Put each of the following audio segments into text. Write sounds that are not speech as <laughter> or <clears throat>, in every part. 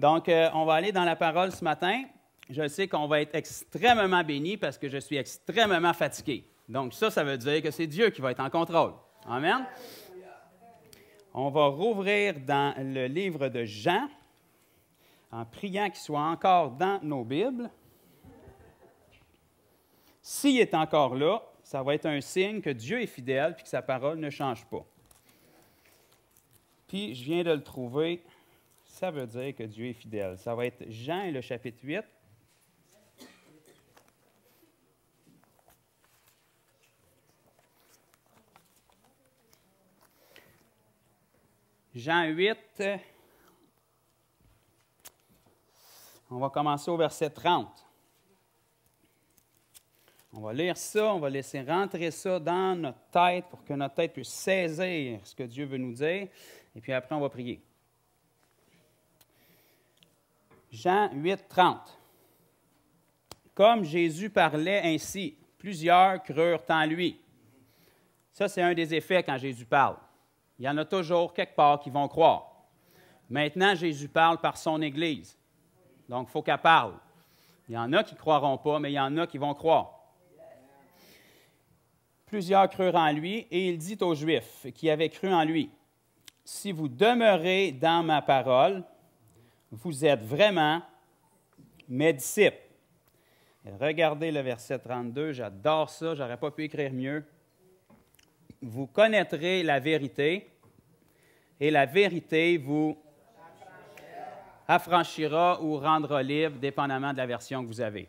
Donc, euh, on va aller dans la parole ce matin. Je sais qu'on va être extrêmement béni parce que je suis extrêmement fatigué. Donc, ça, ça veut dire que c'est Dieu qui va être en contrôle. Amen. On va rouvrir dans le livre de Jean en priant qu'il soit encore dans nos Bibles. S'il est encore là, ça va être un signe que Dieu est fidèle et que sa parole ne change pas. Puis, je viens de le trouver ça veut dire que Dieu est fidèle. Ça va être Jean, le chapitre 8. Jean 8, on va commencer au verset 30. On va lire ça, on va laisser rentrer ça dans notre tête pour que notre tête puisse saisir ce que Dieu veut nous dire. Et puis après, on va prier. Jean 8, 30. Comme Jésus parlait ainsi, plusieurs crurent en lui. Ça, c'est un des effets quand Jésus parle. Il y en a toujours quelque part qui vont croire. Maintenant, Jésus parle par son Église. Donc, il faut qu'elle parle. Il y en a qui ne croiront pas, mais il y en a qui vont croire. Plusieurs crurent en lui, et il dit aux Juifs qui avaient cru en lui, Si vous demeurez dans ma parole, vous êtes vraiment mes disciples. Regardez le verset 32, j'adore ça, j'aurais pas pu écrire mieux. Vous connaîtrez la vérité et la vérité vous affranchira ou rendra libre, dépendamment de la version que vous avez.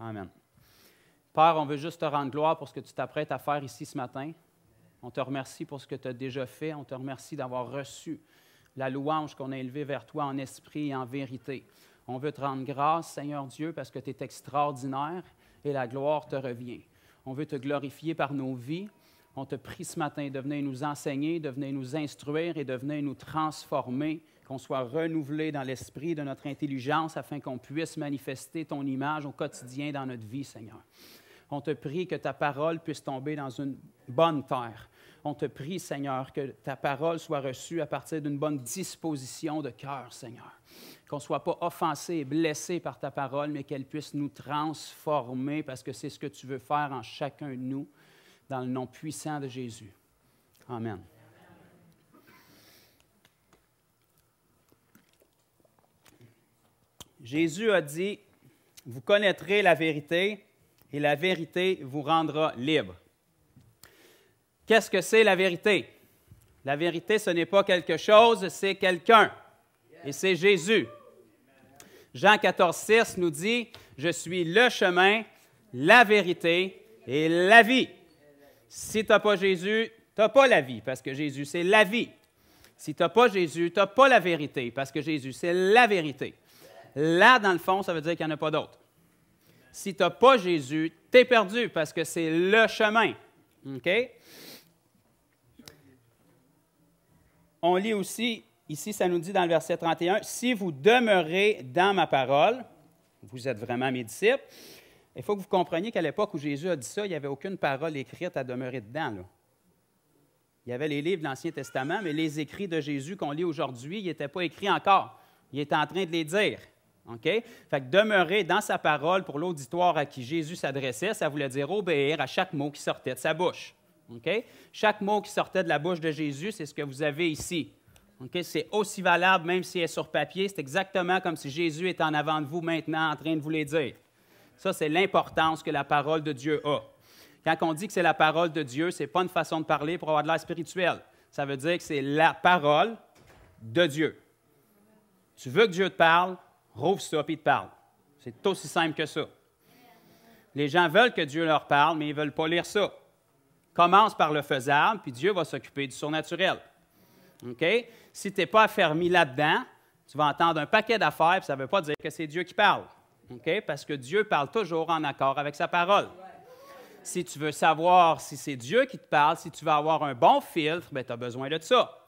Amen. Père, on veut juste te rendre gloire pour ce que tu t'apprêtes à faire ici ce matin. On te remercie pour ce que tu as déjà fait. On te remercie d'avoir reçu la louange qu'on a élevée vers toi en esprit et en vérité. On veut te rendre grâce, Seigneur Dieu, parce que tu es extraordinaire et la gloire te revient. On veut te glorifier par nos vies. On te prie ce matin de venir nous enseigner, de venir nous instruire et de venir nous transformer, qu'on soit renouvelé dans l'esprit de notre intelligence afin qu'on puisse manifester ton image au quotidien dans notre vie, Seigneur. On te prie que ta parole puisse tomber dans une bonne terre, on te prie, Seigneur, que ta parole soit reçue à partir d'une bonne disposition de cœur, Seigneur. Qu'on ne soit pas offensé et blessé par ta parole, mais qu'elle puisse nous transformer parce que c'est ce que tu veux faire en chacun de nous, dans le nom puissant de Jésus. Amen. Jésus a dit, vous connaîtrez la vérité et la vérité vous rendra libre. Qu'est-ce que c'est la vérité? La vérité, ce n'est pas quelque chose, c'est quelqu'un. Et c'est Jésus. Jean 14, 6 nous dit, Je suis le chemin, la vérité et la vie. Si tu n'as pas Jésus, tu n'as pas la vie, parce que Jésus, c'est la vie. Si tu n'as pas Jésus, tu n'as pas la vérité, parce que Jésus, c'est la vérité. Là, dans le fond, ça veut dire qu'il n'y en a pas d'autre. Si tu n'as pas Jésus, tu es perdu, parce que c'est le chemin. OK? on lit aussi, ici, ça nous dit dans le verset 31, Si vous demeurez dans ma parole, vous êtes vraiment mes disciples. Il faut que vous compreniez qu'à l'époque où Jésus a dit ça, il n'y avait aucune parole écrite à demeurer dedans. Il y avait les livres de l'Ancien Testament, mais les écrits de Jésus qu'on lit aujourd'hui, ils n'étaient pas écrits encore. Il était en train de les dire. OK? Fait que demeurer dans sa parole pour l'auditoire à qui Jésus s'adressait, ça voulait dire obéir à chaque mot qui sortait de sa bouche. Chaque mot qui sortait de la bouche de Jésus, c'est ce que vous avez ici. C'est aussi valable, même si est sur papier, c'est exactement comme si Jésus est en avant de vous maintenant en train de vous les dire. Ça, c'est l'importance que la parole de Dieu a. Quand on dit que c'est la parole de Dieu, ce n'est pas une façon de parler pour avoir de l'air spirituel. Ça veut dire que c'est la parole de Dieu. Tu veux que Dieu te parle, rouvre ça et il te parle. C'est aussi simple que ça. Les gens veulent que Dieu leur parle, mais ils ne veulent pas lire ça. Commence par le faisable, puis Dieu va s'occuper du surnaturel. OK? Si tu n'es pas affermi là-dedans, tu vas entendre un paquet d'affaires, puis ça ne veut pas dire que c'est Dieu qui parle. OK? Parce que Dieu parle toujours en accord avec sa parole. Si tu veux savoir si c'est Dieu qui te parle, si tu veux avoir un bon filtre, mais ben, tu as besoin de ça.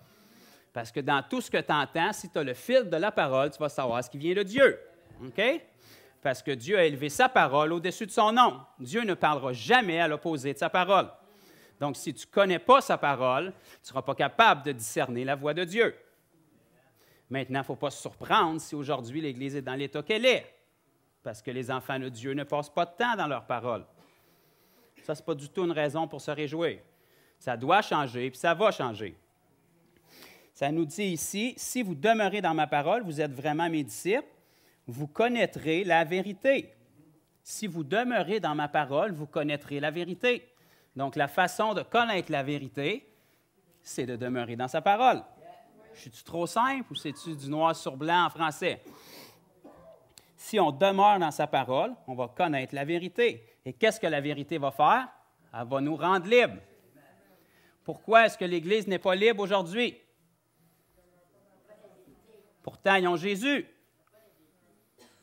Parce que dans tout ce que tu entends, si tu as le filtre de la parole, tu vas savoir ce qui vient de Dieu. OK? Parce que Dieu a élevé sa parole au-dessus de son nom. Dieu ne parlera jamais à l'opposé de sa parole. Donc, si tu ne connais pas sa parole, tu ne seras pas capable de discerner la voix de Dieu. Maintenant, il ne faut pas se surprendre si aujourd'hui l'Église est dans l'état qu'elle est, parce que les enfants de Dieu ne passent pas de temps dans leur parole. Ça, ce n'est pas du tout une raison pour se réjouir. Ça doit changer, puis ça va changer. Ça nous dit ici, si vous demeurez dans ma parole, vous êtes vraiment mes disciples, vous connaîtrez la vérité. Si vous demeurez dans ma parole, vous connaîtrez la vérité. Donc, la façon de connaître la vérité, c'est de demeurer dans sa parole. Je suis-tu trop simple ou c'est-tu du noir sur blanc en français? Si on demeure dans sa parole, on va connaître la vérité. Et qu'est-ce que la vérité va faire? Elle va nous rendre libres. Pourquoi est-ce que l'Église n'est pas libre aujourd'hui? Pourtant, ils ont Jésus.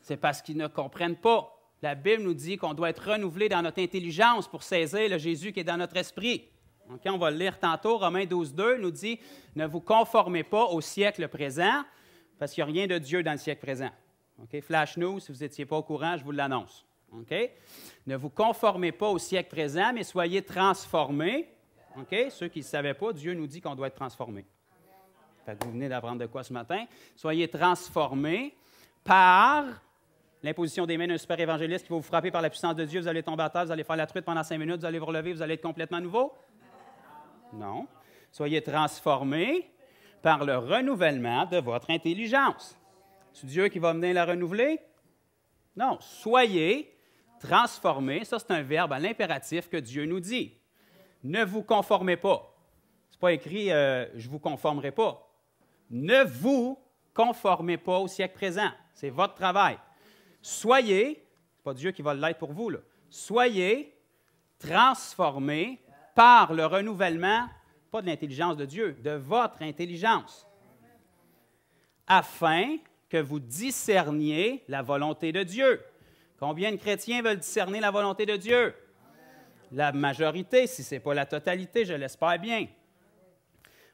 C'est parce qu'ils ne comprennent pas. La Bible nous dit qu'on doit être renouvelé dans notre intelligence pour saisir le Jésus qui est dans notre esprit. on va le lire tantôt. Romains 12, 2 nous dit Ne vous conformez pas au siècle présent, parce qu'il n'y a rien de Dieu dans le siècle présent. Okay? Flash nous, si vous n'étiez pas au courant, je vous l'annonce. Okay? Ne vous conformez pas au siècle présent, mais soyez transformés. Ceux qui ne savaient pas, Dieu nous dit qu'on doit être transformé. vous venez d'apprendre de quoi ce matin Soyez transformés par l'imposition des mains d'un super évangéliste qui va vous frapper par la puissance de Dieu, vous allez tomber à terre, vous allez faire la truite pendant cinq minutes, vous allez vous relever, vous allez être complètement nouveau? Non. Soyez transformés par le renouvellement de votre intelligence. C'est Dieu qui va venir la renouveler? Non. Soyez transformés. Ça, c'est un verbe à l'impératif que Dieu nous dit. Ne vous conformez pas. Ce n'est pas écrit euh, je vous conformerai pas. Ne vous conformez pas au siècle présent. C'est votre travail. Soyez, c'est pas Dieu qui va l'être pour vous, là, soyez transformés par le renouvellement, pas de l'intelligence de Dieu, de votre intelligence, afin que vous discerniez la volonté de Dieu. Combien de chrétiens veulent discerner la volonté de Dieu? La majorité, si ce n'est pas la totalité, je l'espère bien.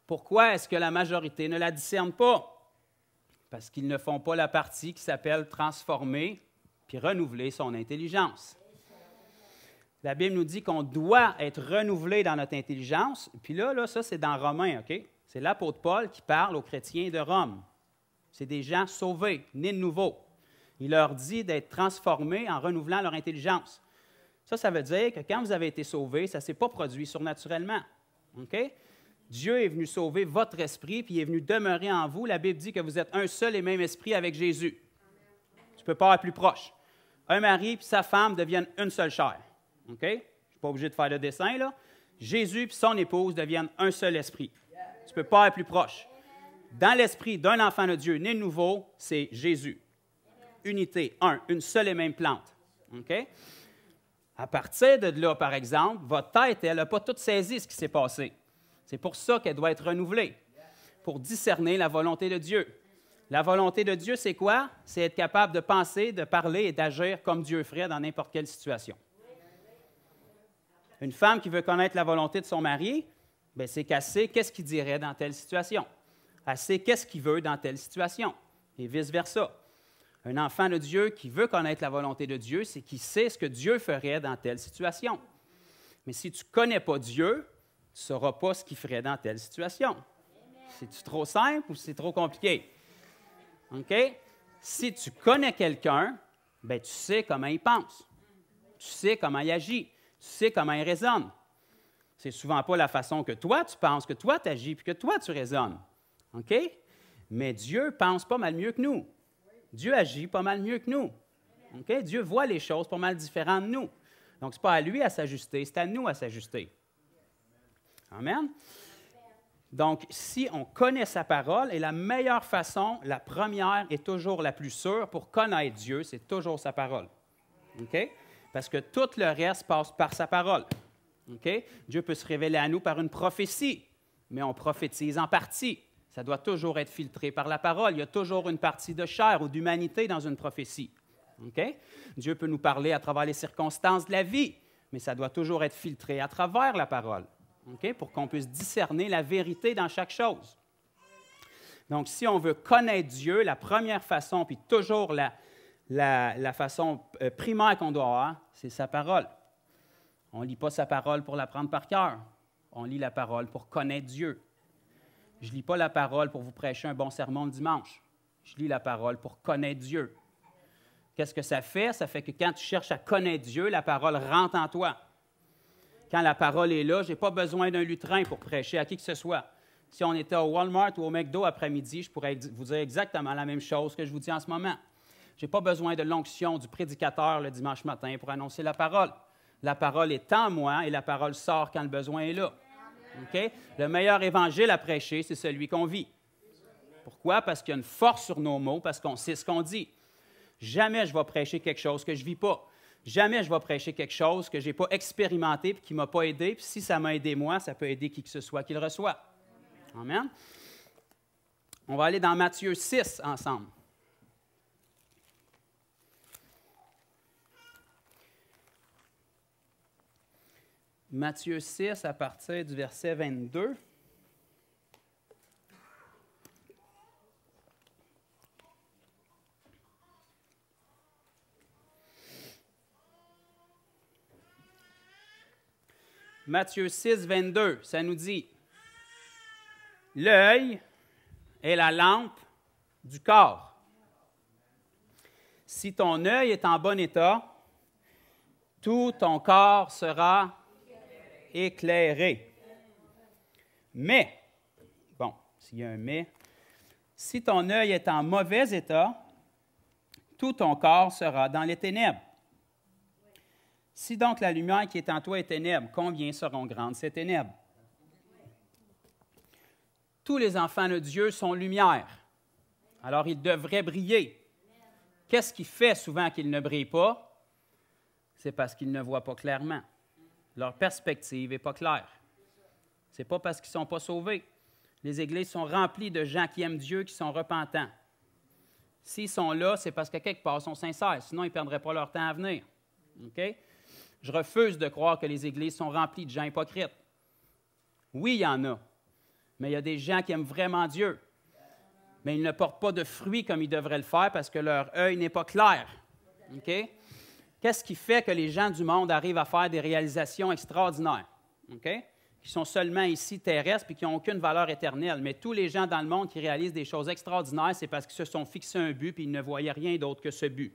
Pourquoi est-ce que la majorité ne la discerne pas? parce qu'ils ne font pas la partie qui s'appelle transformer puis renouveler son intelligence. La Bible nous dit qu'on doit être renouvelé dans notre intelligence. Puis là, là ça, c'est dans Romains, OK? C'est l'apôtre Paul qui parle aux chrétiens de Rome. C'est des gens sauvés, nés de nouveau. Il leur dit d'être transformés en renouvelant leur intelligence. Ça, ça veut dire que quand vous avez été sauvés, ça ne s'est pas produit surnaturellement. OK? Dieu est venu sauver votre esprit, puis il est venu demeurer en vous. La Bible dit que vous êtes un seul et même esprit avec Jésus. Tu ne peux pas être plus proche. Un mari et sa femme deviennent une seule chair. OK? Je ne suis pas obligé de faire le dessin, là. Jésus et son épouse deviennent un seul esprit. Tu ne peux pas être plus proche. Dans l'esprit d'un enfant de Dieu né nouveau, c'est Jésus. Unité, un, une seule et même plante. OK? À partir de là, par exemple, votre tête, elle n'a pas tout saisi ce qui s'est passé. C'est pour ça qu'elle doit être renouvelée, pour discerner la volonté de Dieu. La volonté de Dieu, c'est quoi? C'est être capable de penser, de parler et d'agir comme Dieu ferait dans n'importe quelle situation. Une femme qui veut connaître la volonté de son mari, ben, c'est qu'elle sait qu'est-ce qu'il dirait dans telle situation. Elle sait qu'est-ce qu'il veut dans telle situation, et vice-versa. Un enfant de Dieu qui veut connaître la volonté de Dieu, c'est qu'il sait ce que Dieu ferait dans telle situation. Mais si tu ne connais pas Dieu, saura pas ce qu'il ferait dans telle situation. C'est-tu trop simple ou c'est trop compliqué? OK? Si tu connais quelqu'un, ben, tu sais comment il pense. Tu sais comment il agit. Tu sais comment il raisonne. C'est souvent pas la façon que toi tu penses, que toi tu agis, puis que toi tu raisonnes. OK? Mais Dieu pense pas mal mieux que nous. Dieu agit pas mal mieux que nous. OK? Dieu voit les choses pas mal différentes de nous. Donc, c'est pas à lui à s'ajuster, c'est à nous à s'ajuster. Amen. Donc, si on connaît sa parole, et la meilleure façon, la première est toujours la plus sûre pour connaître Dieu, c'est toujours sa parole. OK? Parce que tout le reste passe par sa parole. OK? Dieu peut se révéler à nous par une prophétie, mais on prophétise en partie. Ça doit toujours être filtré par la parole. Il y a toujours une partie de chair ou d'humanité dans une prophétie. OK? Dieu peut nous parler à travers les circonstances de la vie, mais ça doit toujours être filtré à travers la parole pour qu'on puisse discerner la vérité dans chaque chose. Donc, si on veut connaître Dieu, la première façon, puis toujours la, façon euh, primaire qu'on doit avoir, c'est sa parole. On ne lit pas sa parole pour l'apprendre par cœur. On lit la parole pour connaître Dieu. Je ne lis pas la parole pour vous prêcher un bon sermon le dimanche. Je lis la parole pour connaître Dieu. Qu'est-ce que ça fait? Ça fait que quand tu cherches à connaître Dieu, la parole rentre en toi quand la parole est là. Je n'ai pas besoin d'un lutrin pour prêcher à qui que ce soit. Si on était au Walmart ou au McDo après-midi, je pourrais vous dire exactement la même chose que je vous dis en ce moment. Je n'ai pas besoin de l'onction du prédicateur le dimanche matin pour annoncer la parole. La parole est en moi et la parole sort quand le besoin est là. Le meilleur évangile à prêcher, c'est celui qu'on vit. Pourquoi? Parce qu'il y a une force sur nos mots, parce qu'on sait ce qu'on dit. Jamais je vais prêcher quelque chose que je ne vis pas jamais je vais prêcher quelque chose que je n'ai pas expérimenté et qui ne m'a pas aidé. si ça m'a aidé moi, ça peut aider qui que ce soit qui le reçoit. Amen. On va aller dans Matthieu 6 ensemble. Matthieu 6 à partir du verset 22. Matthieu 6, 22, ça nous dit, L'œil est la lampe du corps. Si ton œil est en bon état, tout ton corps sera éclairé. Mais, bon, s'il y a un mais, si ton œil est en mauvais état, tout ton corps sera dans les ténèbres. Si donc la lumière qui est en toi est ténèbre, combien seront grandes ces ténèbres? Tous les enfants de Dieu sont lumière. Alors ils devraient briller. Qu'est-ce qui fait souvent qu'ils ne brillent pas? C'est parce qu'ils ne voient pas clairement. Leur perspective n'est pas claire. Ce n'est pas parce qu'ils ne sont pas sauvés. Les églises sont remplies de gens qui aiment Dieu, qui sont repentants. S'ils sont là, c'est parce que quelque part, sont sincères, sinon ils ne perdraient pas leur temps à venir. OK? Je refuse de croire que les églises sont remplies de gens hypocrites. Oui, il y en a, mais il y a des gens qui aiment vraiment Dieu. Mais ils ne portent pas de fruits comme ils devraient le faire parce que leur œil n'est pas clair. Qu'est-ce qui fait que les gens du monde arrivent à faire des réalisations extraordinaires? Qui sont seulement ici terrestres et qui n'ont aucune valeur éternelle. Mais tous les gens dans le monde qui réalisent des choses extraordinaires, c'est parce qu'ils se sont fixés un but et ils ne voyaient rien d'autre que ce but.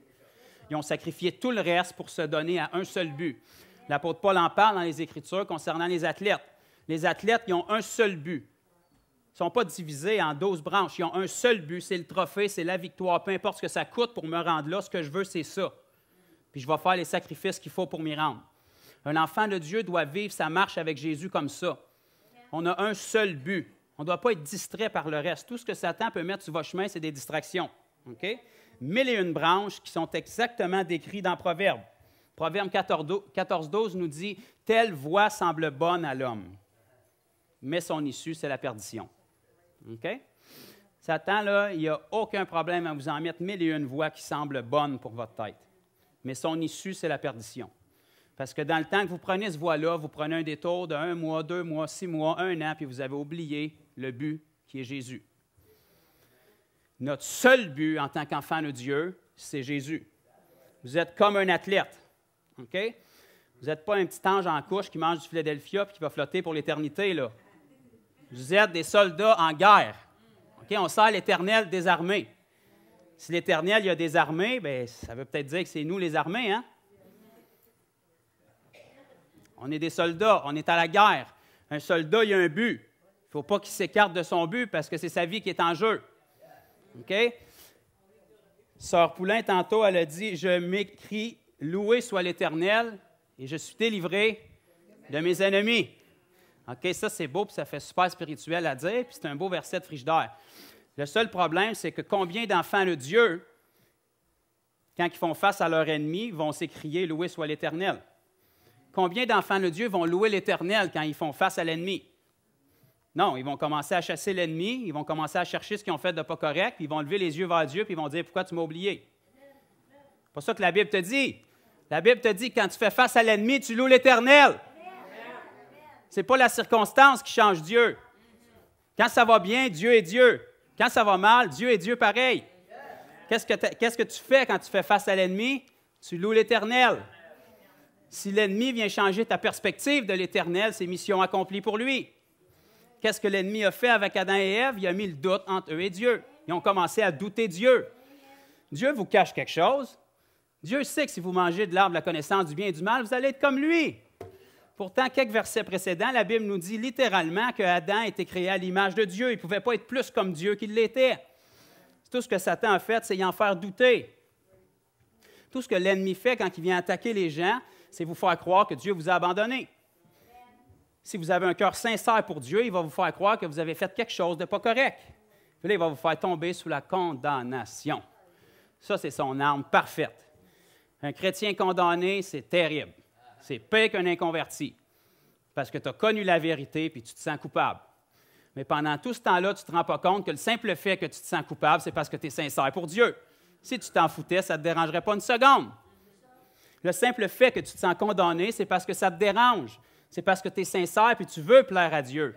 Ils ont sacrifié tout le reste pour se donner à un seul but. L'apôtre Paul en parle dans les Écritures concernant les athlètes. Les athlètes, ils ont un seul but. Ils ne sont pas divisés en 12 branches. Ils ont un seul but, c'est le trophée, c'est la victoire. Peu importe ce que ça coûte pour me rendre là, ce que je veux, c'est ça. Puis je vais faire les sacrifices qu'il faut pour m'y rendre. Un enfant de Dieu doit vivre sa marche avec Jésus comme ça. On a un seul but. On ne doit pas être distrait par le reste. Tout ce que Satan peut mettre sur votre chemin, c'est des distractions. OK? mille et une branches qui sont exactement décrites dans Proverbe. Proverbe 14, 12 nous dit Telle voix semble bonne à l'homme, mais son issue, c'est la perdition. OK? Satan, là, il n'y a aucun problème à vous en mettre mille et une voix qui semblent bonnes pour votre tête. Mais son issue, c'est la perdition. Parce que dans le temps que vous prenez ce voie-là, vous prenez un détour de un mois, deux mois, six mois, un an, puis vous avez oublié le but qui est Jésus. Notre seul but en tant qu'enfant de Dieu, c'est Jésus. Vous êtes comme un athlète. OK? Vous n'êtes pas un petit ange en couche qui mange du Philadelphia et qui va flotter pour l'éternité. là. Vous êtes des soldats en guerre. OK? On sert l'Éternel des armées. Si l'Éternel a des armées, ben, ça veut peut-être dire que c'est nous les armées. Hein? On est des soldats, on est à la guerre. Un soldat, il a un but. Il ne faut pas qu'il s'écarte de son but parce que c'est sa vie qui est en jeu. OK? Sœur Poulain, tantôt, elle a dit Je m'écris, loué soit l'Éternel, et je suis délivré de mes ennemis. OK, ça, c'est beau, puis ça fait super spirituel à dire, puis c'est un beau verset de frigidaire. Le seul problème, c'est que combien d'enfants de Dieu, quand ils font face à leur ennemi, vont s'écrier Loué soit l'Éternel? Combien d'enfants de Dieu vont louer l'Éternel quand ils font face à l'ennemi? Non, ils vont commencer à chasser l'ennemi, ils vont commencer à chercher ce qu'ils ont fait de pas correct, puis ils vont lever les yeux vers Dieu, puis ils vont dire, pourquoi tu m'as oublié? C'est pas ça que la Bible te dit. La Bible te dit, quand tu fais face à l'ennemi, tu loues l'Éternel. C'est pas la circonstance qui change Dieu. Quand ça va bien, Dieu est Dieu. Quand ça va mal, Dieu est Dieu pareil. Qu'est-ce que, qu'est-ce que tu fais quand tu fais face à l'ennemi? Tu loues l'Éternel. Si l'ennemi vient changer ta perspective de l'Éternel, c'est mission accomplie pour lui. Qu'est-ce que l'ennemi a fait avec Adam et Ève? Il a mis le doute entre eux et Dieu. Ils ont commencé à douter Dieu. Dieu vous cache quelque chose. Dieu sait que si vous mangez de l'arbre de la connaissance du bien et du mal, vous allez être comme lui. Pourtant, quelques versets précédents, la Bible nous dit littéralement que Adam était créé à l'image de Dieu. Il ne pouvait pas être plus comme Dieu qu'il l'était. Tout ce que Satan a fait, c'est y en faire douter. Tout ce que l'ennemi fait quand il vient attaquer les gens, c'est vous faire croire que Dieu vous a abandonné si vous avez un cœur sincère pour Dieu, il va vous faire croire que vous avez fait quelque chose de pas correct. il va vous faire tomber sous la condamnation. Ça, c'est son arme parfaite. Un chrétien condamné, c'est terrible. C'est pire qu'un inconverti. Parce que tu as connu la vérité puis tu te sens coupable. Mais pendant tout ce temps-là, tu ne te rends pas compte que le simple fait que tu te sens coupable, c'est parce que tu es sincère pour Dieu. Si tu t'en foutais, ça ne te dérangerait pas une seconde. Le simple fait que tu te sens condamné, c'est parce que ça te dérange c'est parce que tu es sincère et tu veux plaire à Dieu.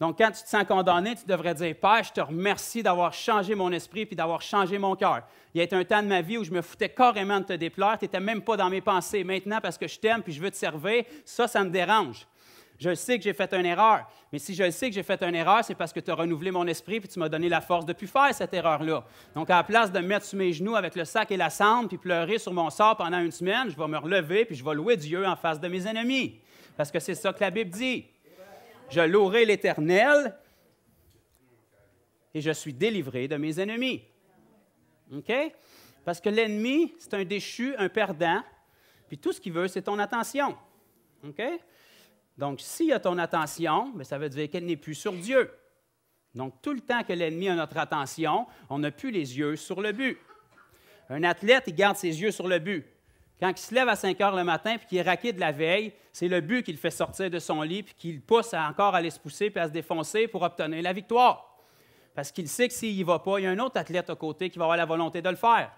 Donc, quand tu te sens condamné, tu devrais dire Père, je te remercie d'avoir changé mon esprit puis d'avoir changé mon cœur. Il y a eu un temps de ma vie où je me foutais carrément de te déplaire, tu n'étais même pas dans mes pensées. Maintenant, parce que je t'aime puis je veux te servir, ça, ça me dérange. Je sais que j'ai fait une erreur, mais si je sais que j'ai fait une erreur, c'est parce que tu as renouvelé mon esprit puis tu m'as donné la force de plus faire cette erreur-là. Donc, à la place de me mettre sur mes genoux avec le sac et la cendre puis pleurer sur mon sort pendant une semaine, je vais me relever puis je vais louer Dieu en face de mes ennemis. Parce que c'est ça que la Bible dit. Je louerai l'Éternel et je suis délivré de mes ennemis. OK? Parce que l'ennemi, c'est un déchu, un perdant, puis tout ce qu'il veut, c'est ton attention. OK? Donc, s'il a ton attention, ben, ça veut dire qu'elle n'est plus sur Dieu. Donc, tout le temps que l'ennemi a notre attention, on n'a plus les yeux sur le but. Un athlète, il garde ses yeux sur le but. Quand il se lève à 5 heures le matin puis qu'il est raqué de la veille, c'est le but qu'il fait sortir de son lit puis qu'il pousse à encore aller se pousser puis à se défoncer pour obtenir la victoire. Parce qu'il sait que s'il n'y va pas, il y a un autre athlète à côté qui va avoir la volonté de le faire.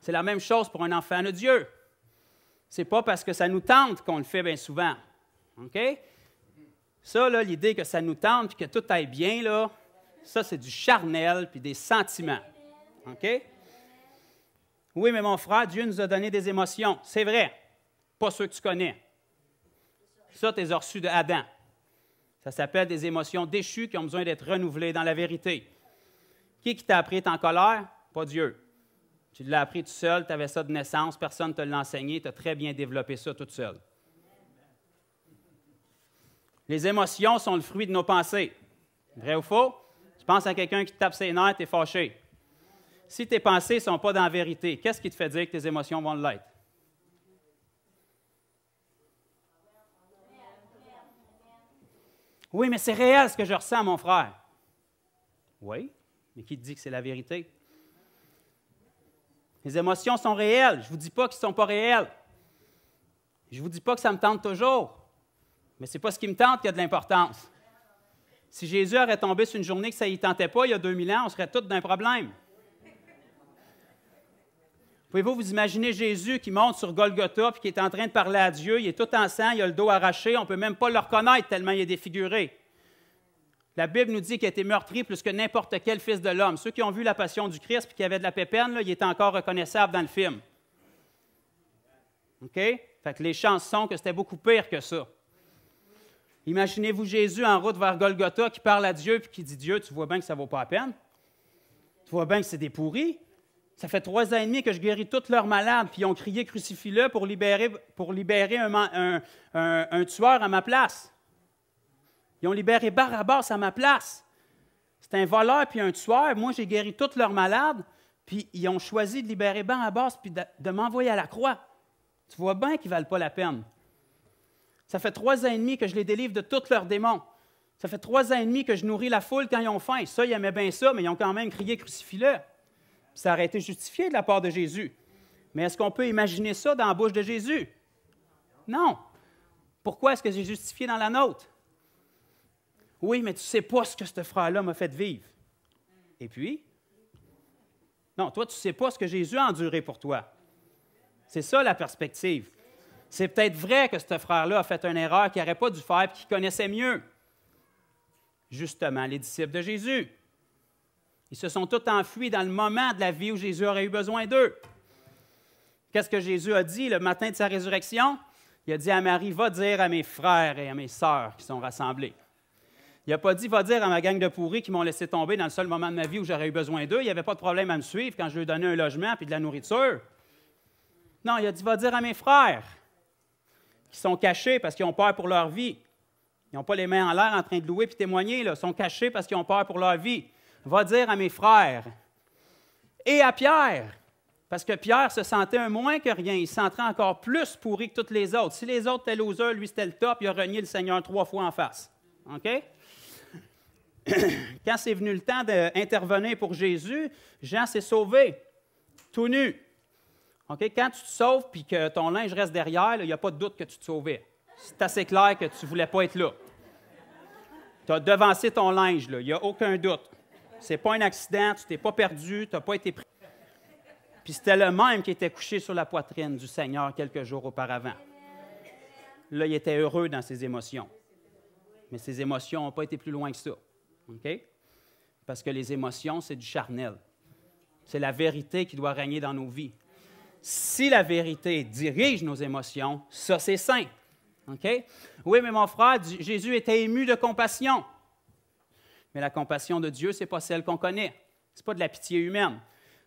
C'est la même chose pour un enfant de Dieu. C'est pas parce que ça nous tente qu'on le fait bien souvent. OK? Ça, l'idée que ça nous tente et que tout aille bien, là, ça, c'est du charnel puis des sentiments. OK? Oui, mais mon frère, Dieu nous a donné des émotions. C'est vrai. Pas ceux que tu connais. Ça, tu les as de Adam. Ça s'appelle des émotions déchues qui ont besoin d'être renouvelées dans la vérité. Qui qui t'a appris à en colère? Pas Dieu. Tu l'as appris tout seul, tu avais ça de naissance, personne ne te l'a enseigné, tu as très bien développé ça tout seul. Les émotions sont le fruit de nos pensées. Vrai ou faux? Tu penses à quelqu'un qui te tape ses nerfs, tu es fâché si tes pensées ne sont pas dans la vérité, qu'est-ce qui te fait dire que tes émotions vont l'être? Oui, mais c'est réel ce que je ressens, mon frère. Oui, mais qui te dit que c'est la vérité? Les émotions sont réelles. Je ne vous dis pas qu'elles ne sont pas réelles. Je ne vous dis pas que ça me tente toujours. Mais ce n'est pas ce qui me tente qui a de l'importance. Si Jésus aurait tombé sur une journée que ça ne tentait pas il y a 2000 ans, on serait tous d'un problème. Pouvez-vous vous imaginer Jésus qui monte sur Golgotha puis qui est en train de parler à Dieu? Il est tout en sang, il a le dos arraché, on ne peut même pas le reconnaître tellement il est défiguré. La Bible nous dit qu'il a été meurtri plus que n'importe quel fils de l'homme. Ceux qui ont vu la passion du Christ et qui avaient de la péperne, là, il est encore reconnaissable dans le film. OK? Fait que les chances sont que c'était beaucoup pire que ça. Imaginez-vous Jésus en route vers Golgotha qui parle à Dieu puis qui dit Dieu, tu vois bien que ça ne vaut pas la peine. Tu vois bien que c'est des pourris. Ça fait trois ans et demi que je guéris toutes leurs malades, puis ils ont crié crucifie-le pour libérer, pour libérer un, tueur à ma place. Ils ont libéré Barabbas à ma place. C'est un voleur puis un tueur. Moi, j'ai guéri toutes leurs malades, puis ils ont choisi de libérer Barabbas puis de, de m'envoyer à la croix. Tu vois bien qu'ils ne valent pas la peine. Ça fait trois ans et demi que je les délivre de tous leurs démons. Ça fait trois ans et demi que je nourris la foule quand ils ont faim. Ça, ils aimaient bien ça, mais ils ont quand même crié crucifie-le. Ça aurait été justifié de la part de Jésus. Mais est-ce qu'on peut imaginer ça dans la bouche de Jésus? Non. Pourquoi est-ce que j'ai justifié dans la nôtre? Oui, mais tu ne sais pas ce que ce frère-là m'a fait vivre. Et puis? Non, toi, tu ne sais pas ce que Jésus a enduré pour toi. C'est ça la perspective. C'est peut-être vrai que ce frère-là a fait une erreur qu'il n'aurait pas dû faire et qu'il connaissait mieux. Justement, les disciples de Jésus. Ils se sont tous enfuis dans le moment de la vie où Jésus aurait eu besoin d'eux. Qu'est-ce que Jésus a dit le matin de sa résurrection? Il a dit à Marie, va dire à mes frères et à mes sœurs qui sont rassemblés. Il n'a pas dit, va dire à ma gang de pourris qui m'ont laissé tomber dans le seul moment de ma vie où j'aurais eu besoin d'eux. Il n'y avait pas de problème à me suivre quand je lui ai un logement et de la nourriture. Non, il a dit, va dire à mes frères qui sont cachés parce qu'ils ont peur pour leur vie. Ils n'ont pas les mains en l'air en train de louer puis témoigner. Ils sont cachés parce qu'ils ont peur pour leur vie va dire à mes frères et à Pierre, parce que Pierre se sentait un moins que rien, il se sentait encore plus pourri que tous les autres. Si les autres étaient losers, lui c'était le top, il a renié le Seigneur trois fois en face. OK? <coughs> Quand c'est venu le temps d'intervenir pour Jésus, Jean s'est sauvé, tout nu. OK? Quand tu te sauves et que ton linge reste derrière, il n'y a pas de doute que tu te sauvais. C'est assez clair que tu ne voulais pas être là. Tu as devancé ton linge, il n'y a aucun doute. C'est pas un accident, tu t'es pas perdu, tu n'as pas été pris. Puis c'était le même qui était couché sur la poitrine du Seigneur quelques jours auparavant. Là, il était heureux dans ses émotions. Mais ses émotions n'ont pas été plus loin que ça. OK? Parce que les émotions, c'est du charnel. C'est la vérité qui doit régner dans nos vies. Si la vérité dirige nos émotions, ça, c'est saint, OK? Oui, mais mon frère, Jésus était ému de compassion. Mais la compassion de Dieu, ce n'est pas celle qu'on connaît. Ce n'est pas de la pitié humaine.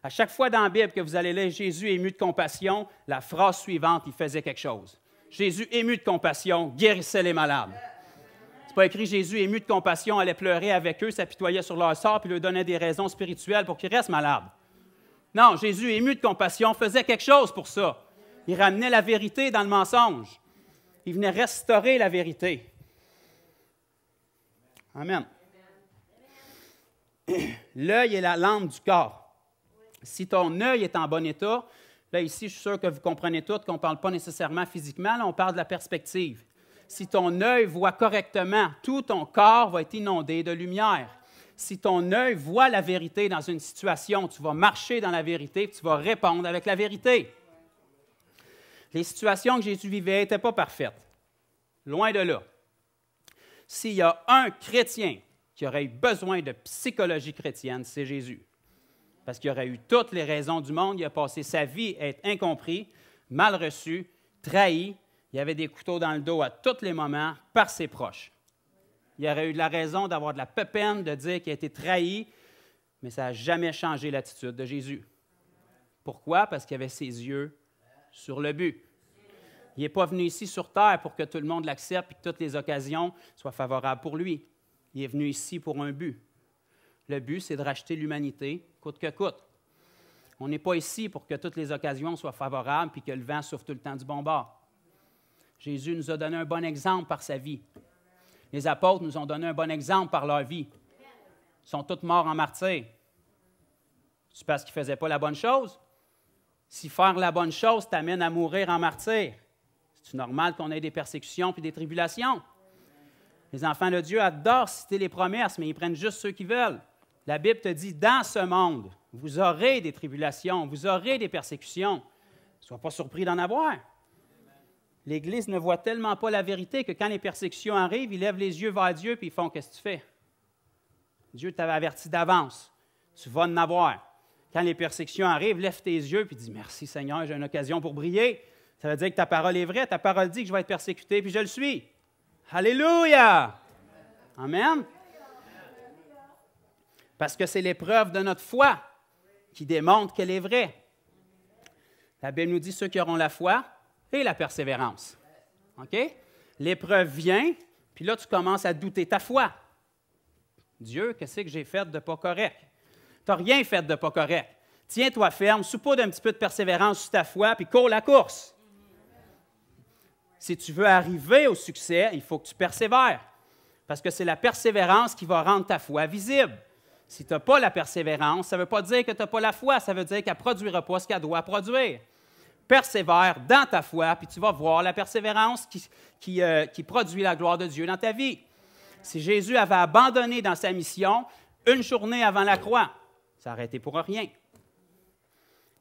À chaque fois dans la Bible que vous allez lire Jésus ému de compassion, la phrase suivante, il faisait quelque chose. Jésus ému de compassion guérissait les malades. C'est pas écrit Jésus ému de compassion allait pleurer avec eux, s'apitoyait sur leur sort puis lui donnait des raisons spirituelles pour qu'ils restent malades. Non, Jésus ému de compassion faisait quelque chose pour ça. Il ramenait la vérité dans le mensonge. Il venait restaurer la vérité. Amen l'œil est la lampe du corps. Si ton œil est en bon état, là ici, je suis sûr que vous comprenez tout qu'on ne parle pas nécessairement physiquement, on parle de la perspective. Si ton œil voit correctement, tout ton corps va être inondé de lumière. Si ton œil voit la vérité dans une situation, tu vas marcher dans la vérité, tu vas répondre avec la vérité. Les situations que Jésus vivait n'étaient pas parfaites. Loin de là. S'il y a un chrétien qui aurait eu besoin de psychologie chrétienne, c'est Jésus. Parce qu'il aurait eu toutes les raisons du monde, il a passé sa vie à être incompris, mal reçu, trahi, il avait des couteaux dans le dos à tous les moments par ses proches. Il aurait eu de la raison d'avoir de la peine de dire qu'il a été trahi, mais ça n'a jamais changé l'attitude de Jésus. Pourquoi? Parce qu'il avait ses yeux sur le but. Il n'est pas venu ici sur terre pour que tout le monde l'accepte et que toutes les occasions soient favorables pour lui. Il est venu ici pour un but. Le but, c'est de racheter l'humanité, coûte que coûte. On n'est pas ici pour que toutes les occasions soient favorables et que le vent souffle tout le temps du bon bord. Jésus nous a donné un bon exemple par sa vie. Les apôtres nous ont donné un bon exemple par leur vie. Ils sont tous morts en martyr. C'est parce qu'ils ne faisaient pas la bonne chose? Si faire la bonne chose t'amène à mourir en martyr, c'est normal qu'on ait des persécutions puis des tribulations. Les enfants de Dieu adorent citer les promesses, mais ils prennent juste ceux qu'ils veulent. La Bible te dit, dans ce monde, vous aurez des tribulations, vous aurez des persécutions. Ne sois pas surpris d'en avoir. L'Église ne voit tellement pas la vérité que quand les persécutions arrivent, ils lèvent les yeux vers Dieu et ils font Qu'est-ce que tu fais Dieu t'avait averti d'avance. Tu vas en avoir. Quand les persécutions arrivent, lève tes yeux et dis Merci Seigneur, j'ai une occasion pour briller. Ça veut dire que ta parole est vraie. Ta parole dit que je vais être persécuté, puis je le suis. Alléluia! Amen. Parce que c'est l'épreuve de notre foi qui démontre qu'elle est vraie. La Bible nous dit ceux qui auront la foi et la persévérance. OK? L'épreuve vient, puis là, tu commences à douter ta foi. Dieu, qu'est-ce que j'ai fait de pas correct? Tu n'as rien fait de pas correct. Tiens-toi ferme, suppose d'un petit peu de persévérance sur ta foi, puis cours la course si tu veux arriver au succès, il faut que tu persévères. Parce que c'est la persévérance qui va rendre ta foi visible. Si tu n'as pas la persévérance, ça ne veut pas dire que tu n'as pas la foi, ça veut dire qu'elle ne produira pas ce qu'elle doit produire. Persévère dans ta foi, puis tu vas voir la persévérance euh, qui, produit la gloire de Dieu dans ta vie. Si Jésus avait abandonné dans sa mission une journée avant la croix, ça aurait été pour rien.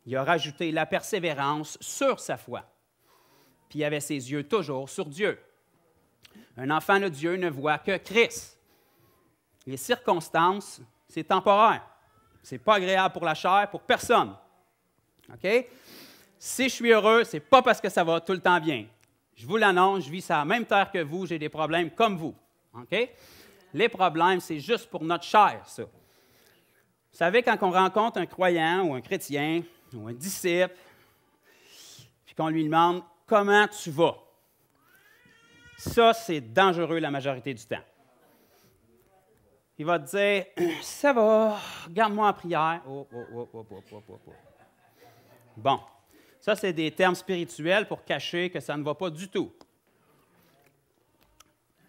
Il a rajouté la persévérance sur sa foi puis il avait ses yeux toujours sur Dieu. Un enfant de Dieu ne voit que Christ. Les circonstances, c'est temporaire. C'est pas agréable pour la chair, pour personne. OK? Si je suis heureux, c'est pas parce que ça va tout le temps bien. Je vous l'annonce, je vis à la même terre que vous, j'ai des problèmes comme vous. OK? Les problèmes, c'est juste pour notre chair, ça. Vous savez, quand on rencontre un croyant ou un chrétien ou un disciple, puis qu'on lui demande comment tu vas. Ça, c'est dangereux la majorité du temps. Il va te dire <clears throat> Ça va, garde-moi en prière. Oh, oh, oh, bon, ça, c'est des termes spirituels pour cacher que ça ne va pas du tout.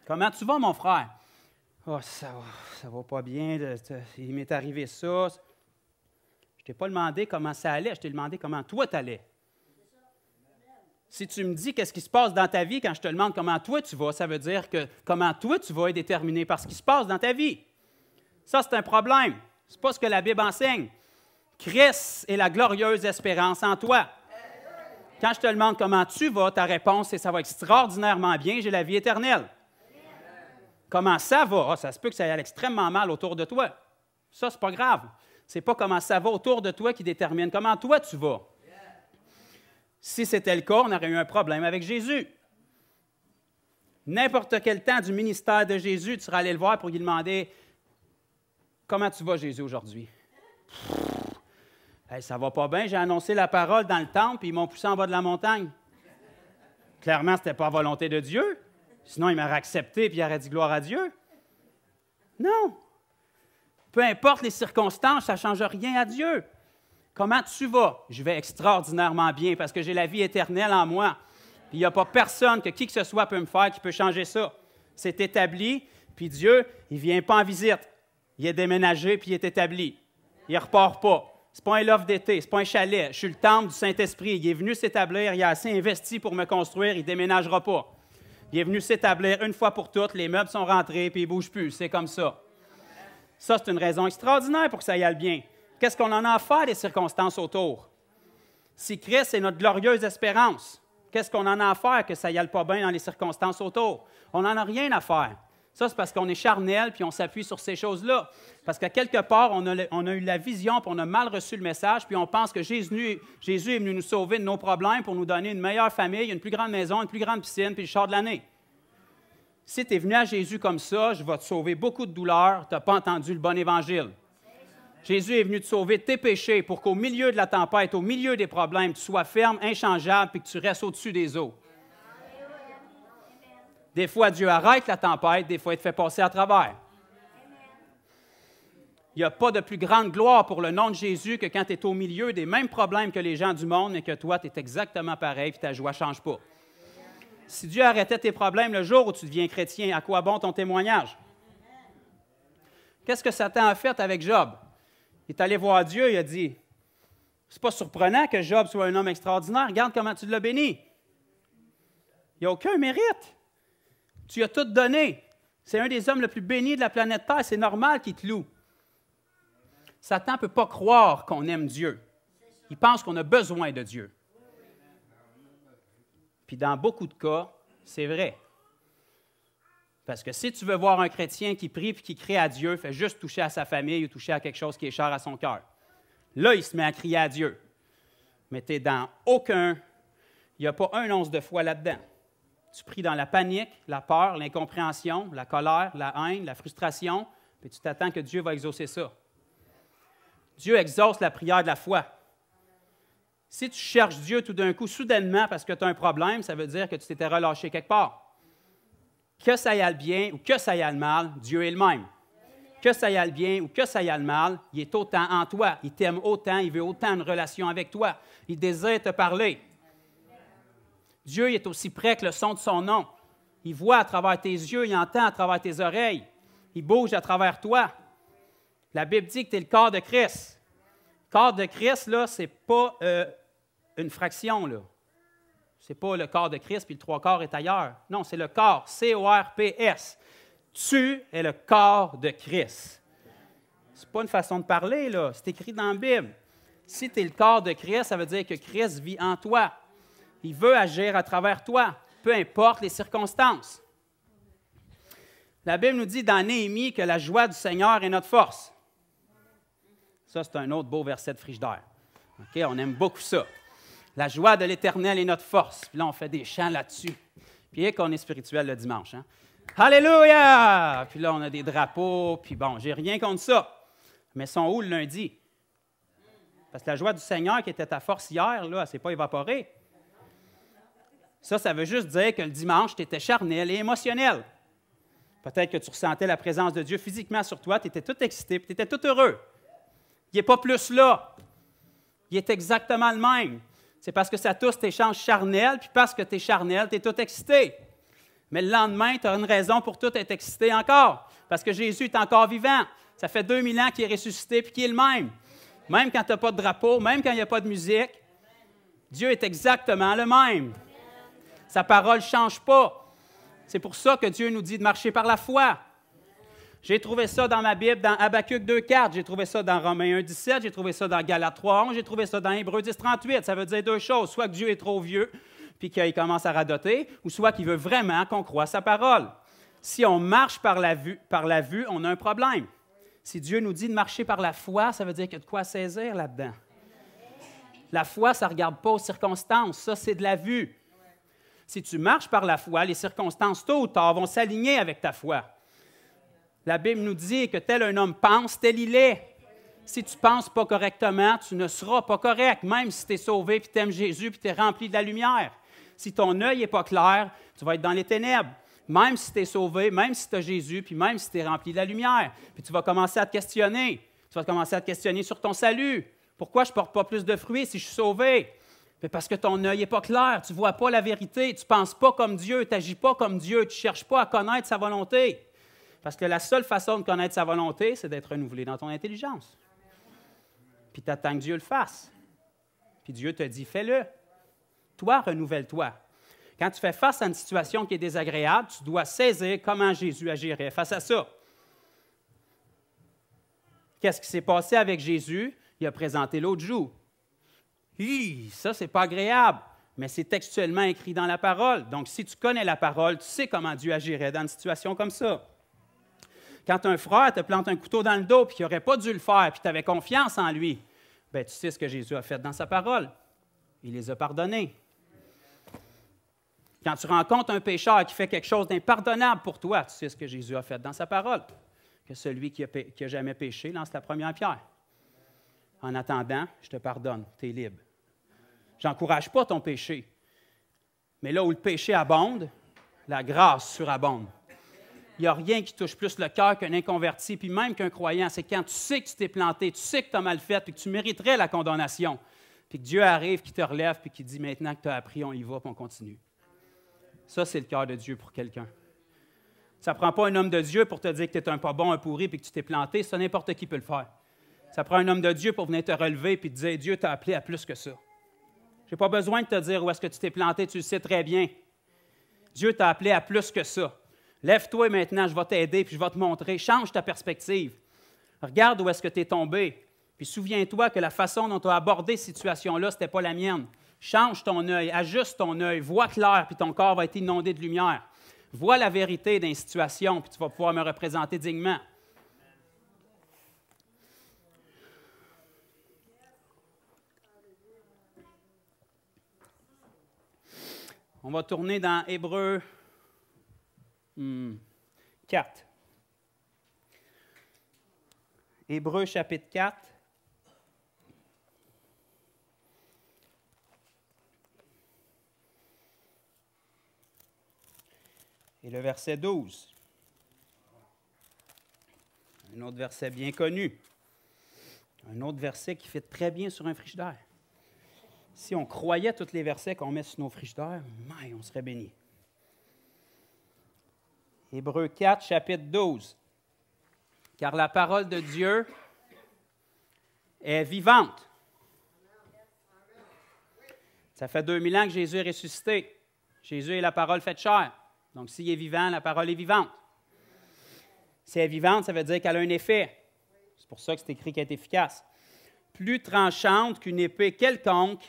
Comment tu vas, mon frère? ça va, ça va pas bien. Il m'est arrivé ça. Je t'ai pas demandé comment ça allait, je t'ai demandé comment toi tu allais si tu me dis qu'est-ce qui se passe dans ta vie quand je te demande comment toi tu vas, ça veut dire que comment toi tu vas est déterminé par ce qui se passe dans ta vie. Ça, c'est un problème. n'est pas ce que la Bible enseigne. Christ est la glorieuse espérance en toi. Quand je te demande comment tu vas, ta réponse c'est ça va extraordinairement bien, j'ai la vie éternelle. Comment ça va? Ah, ça se peut que ça aille extrêmement mal autour de toi. Ça, c'est pas grave. C'est pas comment ça va autour de toi qui détermine comment toi tu vas. Si c'était le cas, on aurait eu un problème avec Jésus. N'importe quel temps du ministère de Jésus, tu serais allé le voir pour lui demander Comment tu vas, Jésus, aujourd'hui? Hey, ça va pas bien, j'ai annoncé la parole dans le temple, puis ils m'ont poussé en bas de la montagne. Clairement, ce n'était pas volonté de Dieu. Sinon, il m'aurait accepté et il aurait dit gloire à Dieu. Non. Peu importe les circonstances, ça ne change rien à Dieu. Comment tu vas? Je vais extraordinairement bien parce que j'ai la vie éternelle en moi. Puis il n'y a pas personne que qui que ce soit peut me faire qui peut changer ça. C'est établi, puis Dieu, il ne vient pas en visite. Il est déménagé, puis il est établi. Il ne repart pas. Ce n'est pas un loft d'été, ce n'est pas un chalet. Je suis le temple du Saint-Esprit. Il est venu s'établir, il a assez investi pour me construire, il ne déménagera pas. Il est venu s'établir une fois pour toutes, les meubles sont rentrés, puis il ne bouge plus. C'est comme ça. Ça, c'est une raison extraordinaire pour que ça y aille bien. Qu'est-ce qu'on en a à faire des circonstances autour? Si Christ est notre glorieuse espérance, qu'est-ce qu'on en a à faire que ça y aille pas bien dans les circonstances autour? On n'en a rien à faire. Ça, c'est parce qu'on est charnel puis on s'appuie sur ces choses-là. Parce qu'à quelque part, on a, eu la vision puis on a mal reçu le message puis on pense que Jésus, est venu nous sauver de nos problèmes pour nous donner une meilleure famille, une plus grande maison, une plus grande piscine puis le char de l'année. Si tu es venu à Jésus comme ça, je vais te sauver beaucoup de douleurs, tu n'as pas entendu le bon évangile. Jésus est venu te sauver tes péchés pour qu'au milieu de la tempête, au milieu des problèmes, tu sois ferme, inchangeable, puis que tu restes au-dessus des eaux. Des fois, Dieu arrête la tempête, des fois, il te fait passer à travers. Il n'y a pas de plus grande gloire pour le nom de Jésus que quand tu es au milieu des mêmes problèmes que les gens du monde et que toi, tu es exactement pareil, que ta joie ne change pas. Si Dieu arrêtait tes problèmes le jour où tu deviens chrétien, à quoi bon ton témoignage? Qu'est-ce que Satan a fait avec Job? Il est allé voir Dieu, il a dit C'est pas surprenant que Job soit un homme extraordinaire, regarde comment tu l'as béni. Il n'y a aucun mérite. Tu as tout donné. C'est un des hommes les plus bénis de la planète Terre, c'est normal qu'il te loue. Satan ne peut pas croire qu'on aime Dieu. Il pense qu'on a besoin de Dieu. Puis dans beaucoup de cas, c'est vrai. Parce que si tu veux voir un chrétien qui prie et qui crie à Dieu, fait juste toucher à sa famille ou toucher à quelque chose qui est cher à son cœur. Là, il se met à crier à Dieu. Mais tu dans aucun, il n'y a pas un once de foi là-dedans. Tu pries dans la panique, la peur, l'incompréhension, la colère, la haine, la frustration, puis tu t'attends que Dieu va exaucer ça. Dieu exauce la prière de la foi. Si tu cherches Dieu tout d'un coup, soudainement, parce que tu as un problème, ça veut dire que tu t'étais relâché quelque part que ça y le bien ou que ça y le mal, Dieu est le même. Que ça y le bien ou que ça y le mal, il est autant en toi. Il t'aime autant, il veut autant une relation avec toi. Il désire te parler. Dieu est aussi près que le son de son nom. Il voit à travers tes yeux, il entend à travers tes oreilles. Il bouge à travers toi. La Bible dit que tu es le corps de Christ. Le corps de Christ, là, ce n'est pas euh, une fraction, là. Ce n'est pas le corps de Christ, puis le trois corps est ailleurs. Non, c'est le corps, C-O-R-P-S. Tu es le corps de Christ. Ce n'est pas une façon de parler, là. C'est écrit dans la Bible. Si tu es le corps de Christ, ça veut dire que Christ vit en toi. Il veut agir à travers toi, peu importe les circonstances. La Bible nous dit dans Néhémie que la joie du Seigneur est notre force. Ça, c'est un autre beau verset de frigidaire. OK, on aime beaucoup ça. La joie de l'Éternel est notre force. Puis là, on fait des chants là-dessus. Puis qu'on est spirituel le dimanche. Hein. Alléluia! Puis là, on a des drapeaux. Puis bon, j'ai rien contre ça. Mais sont où le lundi? Parce que la joie du Seigneur qui était ta force hier, là, ne s'est pas évaporée. Ça, ça veut juste dire que le dimanche, tu étais charnel et émotionnel. Peut-être que tu ressentais la présence de Dieu physiquement sur toi, tu étais tout excité, tu étais tout heureux. Il n'est pas plus là. Il est exactement le même. C'est parce que ça tous tes chances charnelles, puis parce que tu es charnel, tu es tout excité. Mais le lendemain, tu as une raison pour tout être excité encore, parce que Jésus est encore vivant. Ça fait 2000 ans qu'il est ressuscité, puis qu'il est le même. Même quand tu n'as pas de drapeau, même quand il n'y a pas de musique, Dieu est exactement le même. Sa parole ne change pas. C'est pour ça que Dieu nous dit de marcher par la foi. J'ai trouvé ça dans ma Bible, dans Habacuc 2.4, j'ai trouvé ça dans Romains 1.17, j'ai trouvé ça dans Galates 3.11, j'ai trouvé ça dans Hébreux 10.38. Ça veut dire deux choses, soit que Dieu est trop vieux, puis qu'il commence à radoter, ou soit qu'il veut vraiment qu'on croie sa parole. Si on marche par la, vue, par la vue, on a un problème. Si Dieu nous dit de marcher par la foi, ça veut dire qu'il y a de quoi saisir là-dedans. La foi, ça ne regarde pas aux circonstances, ça c'est de la vue. Si tu marches par la foi, les circonstances tôt ou tard vont s'aligner avec ta foi. La Bible nous dit que tel un homme pense, tel il est. Si tu ne penses pas correctement, tu ne seras pas correct, même si tu es sauvé, puis tu aimes Jésus, puis tu es rempli de la lumière. Si ton œil n'est pas clair, tu vas être dans les ténèbres, même si tu es sauvé, même si tu as Jésus, puis même si tu es rempli de la lumière. Puis tu vas commencer à te questionner. Tu vas commencer à te questionner sur ton salut. Pourquoi je ne porte pas plus de fruits si je suis sauvé? parce que ton œil n'est pas clair, tu ne vois pas la vérité, tu ne penses pas comme Dieu, tu n'agis pas comme Dieu, tu ne cherches pas à connaître sa volonté. Parce que la seule façon de connaître sa volonté, c'est d'être renouvelé dans ton intelligence. Puis tu attends que Dieu le fasse. Puis Dieu te dit, fais-le. Toi, renouvelle-toi. Quand tu fais face à une situation qui est désagréable, tu dois saisir comment Jésus agirait face à ça. Qu'est-ce qui s'est passé avec Jésus? Il a présenté l'autre joue. Hi, ça, c'est pas agréable, mais c'est textuellement écrit dans la parole. Donc, si tu connais la parole, tu sais comment Dieu agirait dans une situation comme ça quand un frère te plante un couteau dans le dos puis qu'il n'aurait pas dû le faire, puis tu avais confiance en lui, ben, tu sais ce que Jésus a fait dans sa parole. Il les a pardonnés. Quand tu rencontres un pécheur qui fait quelque chose d'impardonnable pour toi, tu sais ce que Jésus a fait dans sa parole. Que celui qui n'a jamais péché lance la première pierre. En attendant, je te pardonne, tu es libre. J'encourage pas ton péché. Mais là où le péché abonde, la grâce surabonde. Il n'y a rien qui touche plus le cœur qu'un inconverti, puis même qu'un croyant. C'est quand tu sais que tu t'es planté, tu sais que tu as mal fait, puis que tu mériterais la condamnation, puis que Dieu arrive, qui te relève, puis qui dit maintenant que tu as appris, on y va, puis on continue. Ça, c'est le cœur de Dieu pour quelqu'un. Ça ne prend pas un homme de Dieu pour te dire que tu es un pas bon, un pourri, puis que tu t'es planté. Ça, n'importe qui peut le faire. Ça prend un homme de Dieu pour venir te relever puis te dire Dieu t'a appelé à plus que ça. Je n'ai pas besoin de te dire où est-ce que tu t'es planté, tu le sais très bien. Dieu t'a appelé à plus que ça. Lève-toi maintenant, je vais t'aider, puis je vais te montrer. Change ta perspective. Regarde où est-ce que tu es tombé. Puis souviens-toi que la façon dont tu as abordé cette situation-là, ce n'était pas la mienne. Change ton œil, ajuste ton œil, vois clair, puis ton corps va être inondé de lumière. Vois la vérité d'une situation, puis tu vas pouvoir me représenter dignement. On va tourner dans Hébreu 4. Hmm. Hébreu chapitre 4. Et le verset 12. Un autre verset bien connu. Un autre verset qui fait très bien sur un frigidaire. Si on croyait tous les versets qu'on met sur nos frigidaires, d'air, on serait béni. Hébreu 4, chapitre 12. Car la parole de Dieu est vivante. Ça fait 2000 ans que Jésus est ressuscité. Jésus est la parole faite chair. Donc, s'il est vivant, la parole est vivante. Si elle est vivante, ça veut dire qu'elle a un effet. C'est pour ça que c'est écrit qu'elle est efficace. Plus tranchante qu'une épée quelconque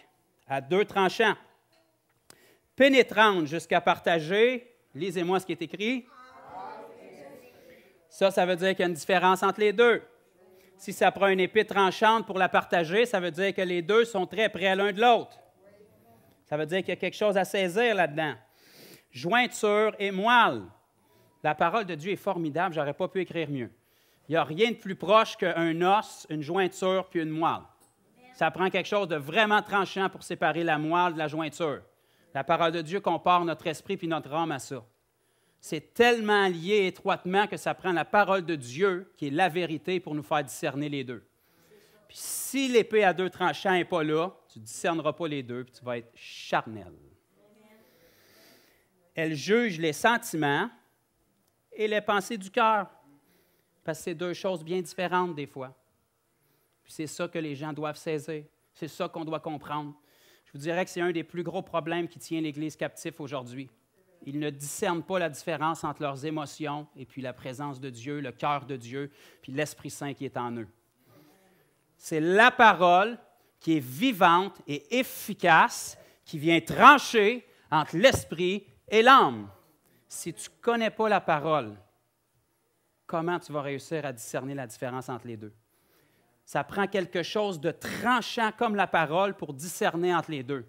à deux tranchants. Pénétrante jusqu'à partager, lisez-moi ce qui est écrit, ça, ça veut dire qu'il y a une différence entre les deux. Si ça prend une épée tranchante pour la partager, ça veut dire que les deux sont très près l'un de l'autre. Ça veut dire qu'il y a quelque chose à saisir là-dedans. Jointure et moelle. La parole de Dieu est formidable, j'aurais pas pu écrire mieux. Il n'y a rien de plus proche qu'un os, une jointure puis une moelle. Ça prend quelque chose de vraiment tranchant pour séparer la moelle de la jointure. La parole de Dieu compare notre esprit puis notre âme à ça c'est tellement lié étroitement que ça prend la parole de Dieu, qui est la vérité, pour nous faire discerner les deux. Puis si l'épée à deux tranchants n'est pas là, tu ne discerneras pas les deux, puis tu vas être charnel. Elle juge les sentiments et les pensées du cœur, parce que c'est deux choses bien différentes des fois. Puis c'est ça que les gens doivent saisir, c'est ça qu'on doit comprendre. Je vous dirais que c'est un des plus gros problèmes qui tient l'Église captive aujourd'hui ils ne discernent pas la différence entre leurs émotions et puis la présence de Dieu, le cœur de Dieu, puis l'Esprit Saint qui est en eux. C'est la parole qui est vivante et efficace, qui vient trancher entre l'esprit et l'âme. Si tu ne connais pas la parole, comment tu vas réussir à discerner la différence entre les deux? Ça prend quelque chose de tranchant comme la parole pour discerner entre les deux.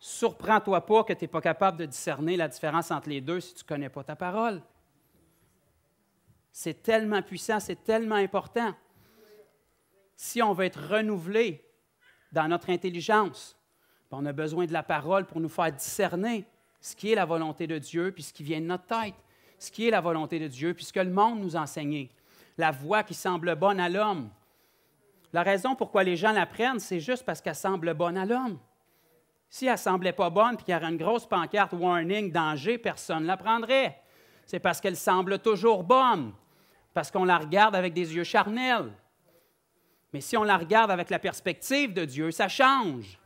Surprends-toi pas que tu n'es pas capable de discerner la différence entre les deux si tu ne connais pas ta parole. C'est tellement puissant, c'est tellement important. Si on veut être renouvelé dans notre intelligence, ben, on a besoin de la parole pour nous faire discerner ce qui est la volonté de Dieu, puis ce qui vient de notre tête, ce qui est la volonté de Dieu, puis ce que le monde nous enseigne. la voix qui semble bonne à l'homme. La raison pourquoi les gens l'apprennent, c'est juste parce qu'elle semble bonne à l'homme. Si elle ne semblait pas bonne puis qu'il y aurait une grosse pancarte warning, danger, personne ne la prendrait. C'est parce qu'elle semble toujours bonne, parce qu'on la regarde avec des yeux charnels. Mais si on la regarde avec la perspective de Dieu, ça change.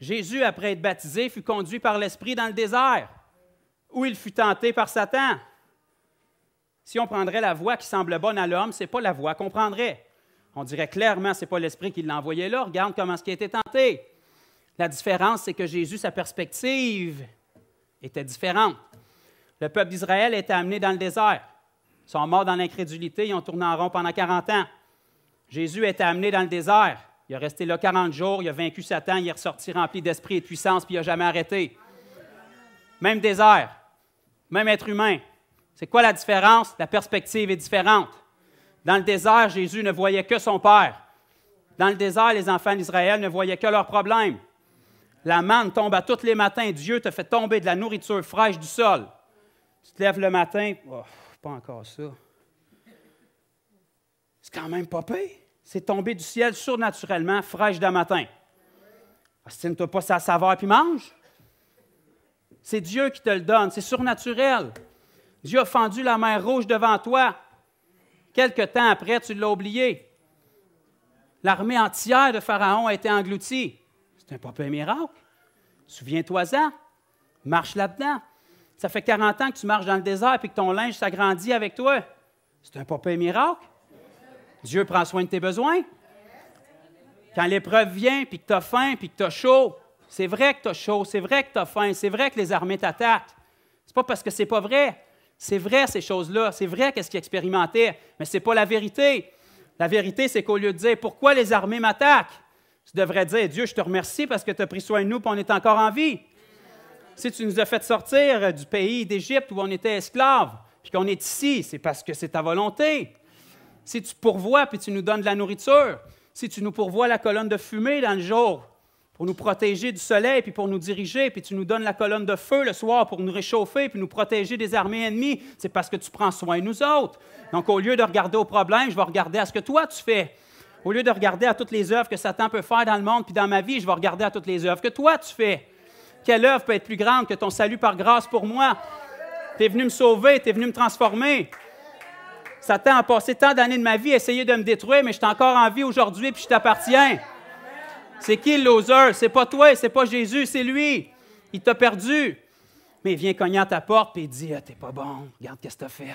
Jésus, après être baptisé, fut conduit par l'Esprit dans le désert, où il fut tenté par Satan. Si on prendrait la voie qui semble bonne à l'homme, ce n'est pas la voie qu'on prendrait. On dirait clairement, ce n'est pas l'Esprit qui l'a envoyé là. Regarde comment ce qui a été tenté. La différence, c'est que Jésus, sa perspective était différente. Le peuple d'Israël était amené dans le désert. Ils sont morts dans l'incrédulité, ils ont tourné en rond pendant 40 ans. Jésus était amené dans le désert. Il a resté là 40 jours, il a vaincu Satan, il est ressorti rempli d'esprit et de puissance, puis il n'a jamais arrêté. Même désert, même être humain. C'est quoi la différence? La perspective est différente. Dans le désert, Jésus ne voyait que son Père. Dans le désert, les enfants d'Israël ne voyaient que leurs problèmes. La manne tombe à tous les matins. Dieu te fait tomber de la nourriture fraîche du sol. Tu te lèves le matin, oh, pas encore ça. C'est quand même pas pire. C'est tombé du ciel surnaturellement, fraîche d'un matin. Astine-toi pas sa saveur puis mange. C'est Dieu qui te le donne. C'est surnaturel. Dieu a fendu la mer rouge devant toi. Quelque temps après, tu l'as oublié. L'armée entière de Pharaon a été engloutie. C'est un papa miracle. Souviens-toi-en. Marche là-dedans. Ça fait 40 ans que tu marches dans le désert et que ton linge s'agrandit avec toi. C'est un papa miracle. Dieu prend soin de tes besoins. Quand l'épreuve vient, puis que tu as faim, puis que tu as chaud, c'est vrai que tu as chaud, c'est vrai que tu as faim, c'est vrai que les armées t'attaquent. C'est pas parce que c'est pas vrai. C'est vrai ces choses-là, c'est vrai qu'est-ce qu'ils expérimentaient, mais c'est pas la vérité. La vérité, c'est qu'au lieu de dire pourquoi les armées m'attaquent, tu devrais dire, Dieu, je te remercie parce que tu as pris soin de nous et on est encore en vie. Si tu nous as fait sortir euh, du pays d'Égypte où on était esclaves, puis qu'on est ici, c'est parce que c'est ta volonté. Si tu pourvois puis tu nous donnes de la nourriture, si tu nous pourvois la colonne de fumée dans le jour pour nous protéger du soleil puis pour nous diriger, puis tu nous donnes la colonne de feu le soir pour nous réchauffer puis nous protéger des armées ennemies, c'est parce que tu prends soin de nous autres. Donc au lieu de regarder au problème, je vais regarder à ce que toi tu fais. Au lieu de regarder à toutes les œuvres que Satan peut faire dans le monde, puis dans ma vie, je vais regarder à toutes les œuvres que toi tu fais. Quelle œuvre peut être plus grande que ton salut par grâce pour moi? Tu es venu me sauver, tu es venu me transformer. Satan a passé tant d'années de ma vie à essayer de me détruire, mais je suis encore en vie aujourd'hui, puis je t'appartiens. C'est qui le loser? C'est pas toi, c'est pas Jésus, c'est lui. Il t'a perdu. Mais il vient cogner à ta porte, et il dit ah, T'es pas bon, regarde qu'est-ce que t'as fait.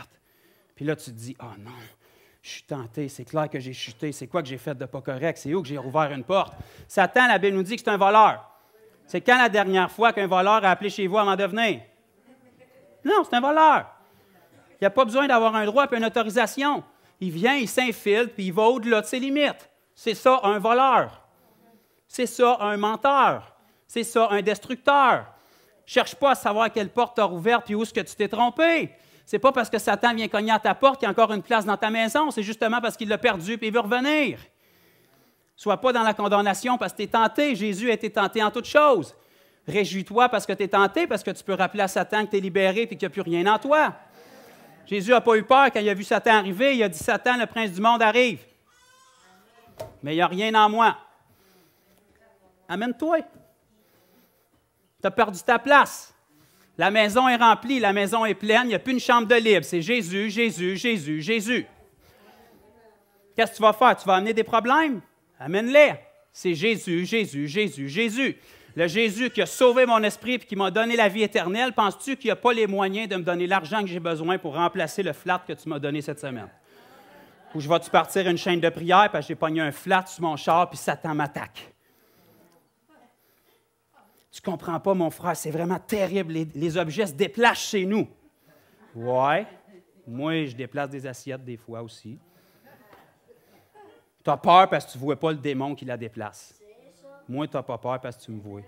Puis là, tu te dis Oh non, je suis tenté, c'est clair que j'ai chuté, c'est quoi que j'ai fait de pas correct, c'est où que j'ai rouvert une porte. Satan, la Bible nous dit que c'est un voleur. C'est quand la dernière fois qu'un voleur a appelé chez vous avant de venir? Non, c'est un voleur. Il n'y a pas besoin d'avoir un droit et une autorisation. Il vient, il s'infiltre, puis il va au-delà de ses limites. C'est ça un voleur. C'est ça un menteur. C'est ça un destructeur. Cherche pas à savoir quelle porte tu as et où est-ce que tu t'es trompé n'est pas parce que Satan vient cogner à ta porte qu'il y a encore une place dans ta maison, c'est justement parce qu'il l'a perdu et il veut revenir. Sois pas dans la condamnation parce que tu es tenté. Jésus a été tenté en toutes choses. Réjouis-toi parce que tu es tenté, parce que tu peux rappeler à Satan que tu es libéré et qu'il n'y a plus rien en toi. Jésus n'a pas eu peur quand il a vu Satan arriver. Il a dit Satan, le prince du monde arrive. Mais il n'y a rien en moi. Amène-toi. Tu as perdu ta place. La maison est remplie, la maison est pleine, il n'y a plus une chambre de libre. C'est Jésus, Jésus, Jésus, Jésus. Qu'est-ce que tu vas faire? Tu vas amener des problèmes? Amène-les. C'est Jésus, Jésus, Jésus, Jésus. Le Jésus qui a sauvé mon esprit et qui m'a donné la vie éternelle, penses-tu qu'il a pas les moyens de me donner l'argent que j'ai besoin pour remplacer le flat que tu m'as donné cette semaine? Ou je vais-tu partir une chaîne de prière parce que j'ai pogné un flat sur mon char puis Satan m'attaque? Tu comprends pas, mon frère, c'est vraiment terrible. Les, objets se déplacent chez nous. Ouais. Moi, je déplace des assiettes des fois aussi. Tu as peur parce que tu ne vois pas le démon qui la déplace. Moi, tu n'as pas peur parce que tu me vois.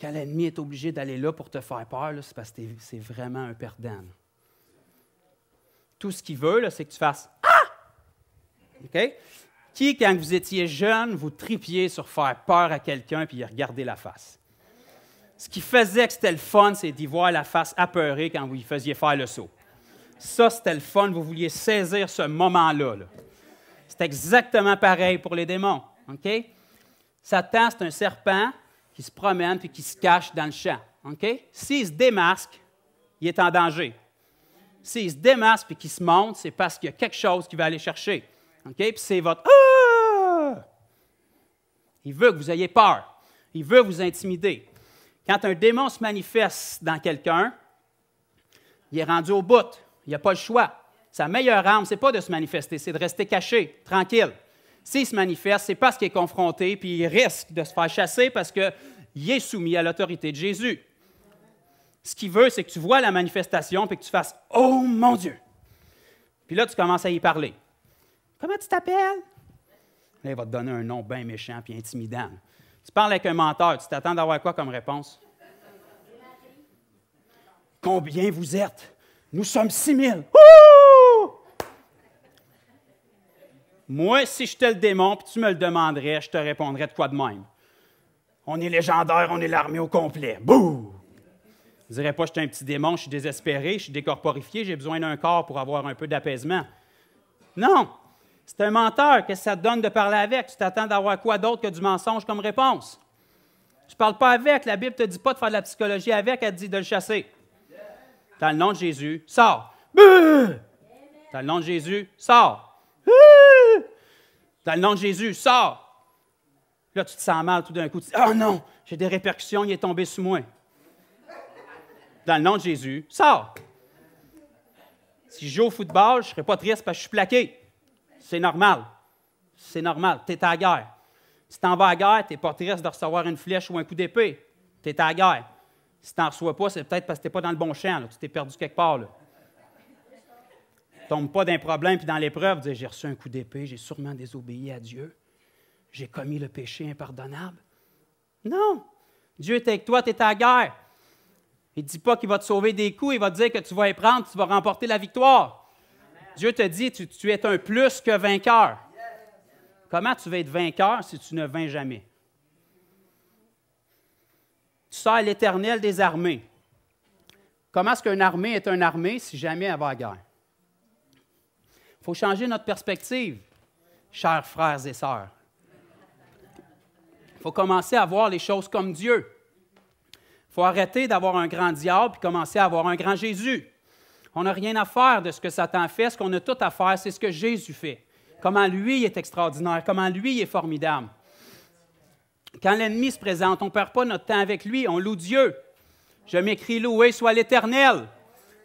Quand l'ennemi est obligé d'aller là pour te faire peur, c'est parce que c'est vraiment un perdant. Tout ce qu'il veut, c'est que tu fasses Ah! OK? Qui, quand vous étiez jeune, vous tripiez sur faire peur à quelqu'un puis regarder la face? Ce qui faisait que c'était le fun, c'est d'y voir la face apeurée quand vous y faisiez faire le saut. Ça, c'était le fun. Vous vouliez saisir ce moment-là. c'est exactement pareil pour les démons. OK? Satan, c'est un serpent qui se promène puis qui se cache dans le champ. OK? S'il se démasque, il est en danger. S'il se démasque et qu'il se monte, c'est parce qu'il y a quelque chose qu'il va aller chercher. OK? c'est votre ah! Il veut que vous ayez peur. Il veut vous intimider. Quand un démon se manifeste dans quelqu'un, il est rendu au bout. Il n'y a pas le choix. Sa meilleure arme, ce n'est pas de se manifester, c'est de rester caché, tranquille. S'il se manifeste, c'est parce qu'il est confronté, puis il risque de se faire chasser parce qu'il est soumis à l'autorité de Jésus. Ce qu'il veut, c'est que tu vois la manifestation, puis que tu fasses Oh mon Dieu! Puis là, tu commences à y parler. Comment tu t'appelles? Là, il va te donner un nom bien méchant puis intimidant. Tu parles avec un menteur, tu t'attends d'avoir quoi comme réponse? Combien vous êtes? Nous sommes 6 000. Moi, si je te le démon puis tu me le demanderais, je te répondrais de quoi de même? On est légendaire, on est l'armée au complet. Bouh! Je dirais pas, je suis un petit démon, je suis désespéré, je suis décorporifié, j'ai besoin d'un corps pour avoir un peu d'apaisement. Non! C'est un menteur. Qu'est-ce que ça te donne de parler avec? Tu t'attends d'avoir quoi d'autre que du mensonge comme réponse? Tu ne parles pas avec. La Bible ne te dit pas de faire de la psychologie avec. Elle te dit de le chasser. Dans le nom de Jésus, sors. Dans le nom de Jésus, sors. Dans le nom de Jésus, sors. Là, tu te sens mal tout d'un coup. Tu oh non, j'ai des répercussions, il est tombé sous moi. Dans le nom de Jésus, sors. Si je joue au football, je ne serai pas triste parce que je suis plaqué. C'est normal. C'est normal. Tu es à la guerre. Si tu en vas à la guerre, tu es pas triste de recevoir une flèche ou un coup d'épée. Tu es à la guerre. Si tu n'en reçois pas, c'est peut-être parce que tu n'es pas dans le bon champ. Tu t'es perdu quelque part. ne Tombe pas d'un problème puis dans l'épreuve. Dis J'ai reçu un coup d'épée, j'ai sûrement désobéi à Dieu. J'ai commis le péché impardonnable. Non. Dieu est avec toi, tu es à la guerre. Il ne dit pas qu'il va te sauver des coups, il va te dire que tu vas y prendre, tu vas remporter la victoire. Dieu te dit, tu, tu es un plus que vainqueur. Comment tu vas être vainqueur si tu ne vains jamais? Tu sers l'Éternel des armées. Comment est-ce qu'une armée est une armée si jamais elle va à guerre? Il faut changer notre perspective, chers frères et sœurs. Il faut commencer à voir les choses comme Dieu. Il faut arrêter d'avoir un grand diable et commencer à avoir un grand Jésus. On n'a rien à faire de ce que Satan fait. Ce qu'on a tout à faire, c'est ce que Jésus fait. Comment lui est extraordinaire, comment lui est formidable. Quand l'ennemi se présente, on ne perd pas notre temps avec lui, on loue Dieu. Je m'écris loué soit l'Éternel.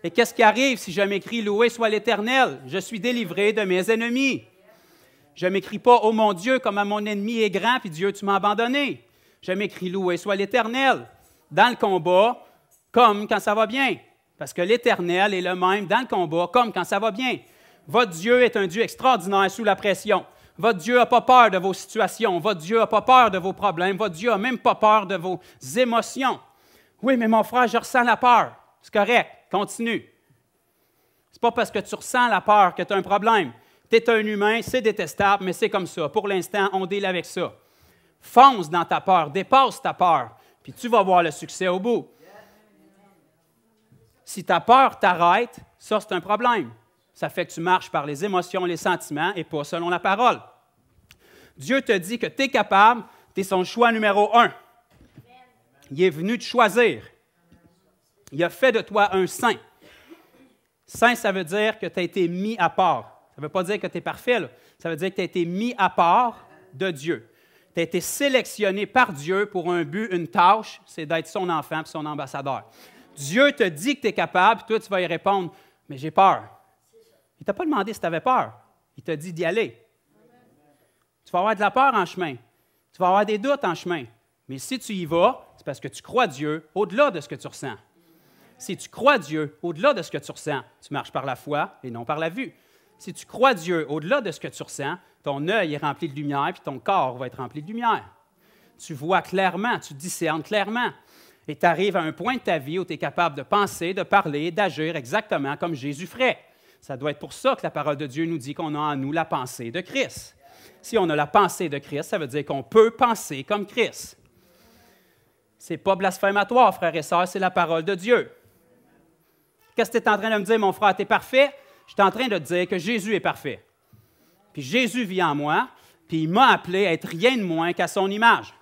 Et qu'est-ce qui arrive si je m'écris loué soit l'Éternel? Je suis délivré de mes ennemis. Je ne m'écris pas, oh mon Dieu, comme mon ennemi est grand, puis Dieu, tu m'as abandonné. Je m'écris loué soit l'Éternel. Dans le combat, comme quand ça va bien. Parce que l'Éternel est le même dans le combat, comme quand ça va bien. Votre Dieu est un Dieu extraordinaire sous la pression. Votre Dieu n'a pas peur de vos situations. Votre Dieu n'a pas peur de vos problèmes. Votre Dieu n'a même pas peur de vos émotions. Oui, mais mon frère, je ressens la peur. C'est correct. Continue. Ce n'est pas parce que tu ressens la peur que tu as un problème. Tu es un humain, c'est détestable, mais c'est comme ça. Pour l'instant, on deal avec ça. Fonce dans ta peur, dépasse ta peur, puis tu vas voir le succès au bout si ta peur t'arrête, ça, c'est un problème. Ça fait que tu marches par les émotions, les sentiments et pas selon la parole. Dieu te dit que tu es capable, tu es son choix numéro un. Il est venu te choisir. Il a fait de toi un saint. Saint, ça veut dire que tu as été mis à part. Ça veut pas dire que tu es parfait, là. ça veut dire que tu as été mis à part de Dieu. Tu as été sélectionné par Dieu pour un but, une tâche, c'est d'être son enfant son ambassadeur. Dieu te dit que tu es capable, toi, tu vas y répondre, mais j'ai peur. Il ne t'a pas demandé si tu avais peur. Il t'a dit d'y aller. Tu vas avoir de la peur en chemin. Tu vas avoir des doutes en chemin. Mais si tu y vas, c'est parce que tu crois Dieu au-delà de ce que tu ressens. Si tu crois Dieu au-delà de ce que tu ressens, tu marches par la foi et non par la vue. Si tu crois Dieu au-delà de ce que tu ressens, ton œil est rempli de lumière, puis ton corps va être rempli de lumière. Tu vois clairement, tu discernes clairement. Et tu arrives à un point de ta vie où tu es capable de penser, de parler, d'agir exactement comme Jésus ferait. Ça doit être pour ça que la parole de Dieu nous dit qu'on a en nous la pensée de Christ. Si on a la pensée de Christ, ça veut dire qu'on peut penser comme Christ. C'est pas blasphématoire, frères et sœurs, c'est la parole de Dieu. Qu'est-ce que tu es en train de me dire, mon frère? Tu es parfait? Je suis en train de te dire que Jésus est parfait. Puis Jésus vit en moi, puis il m'a appelé à être rien de moins qu'à son image.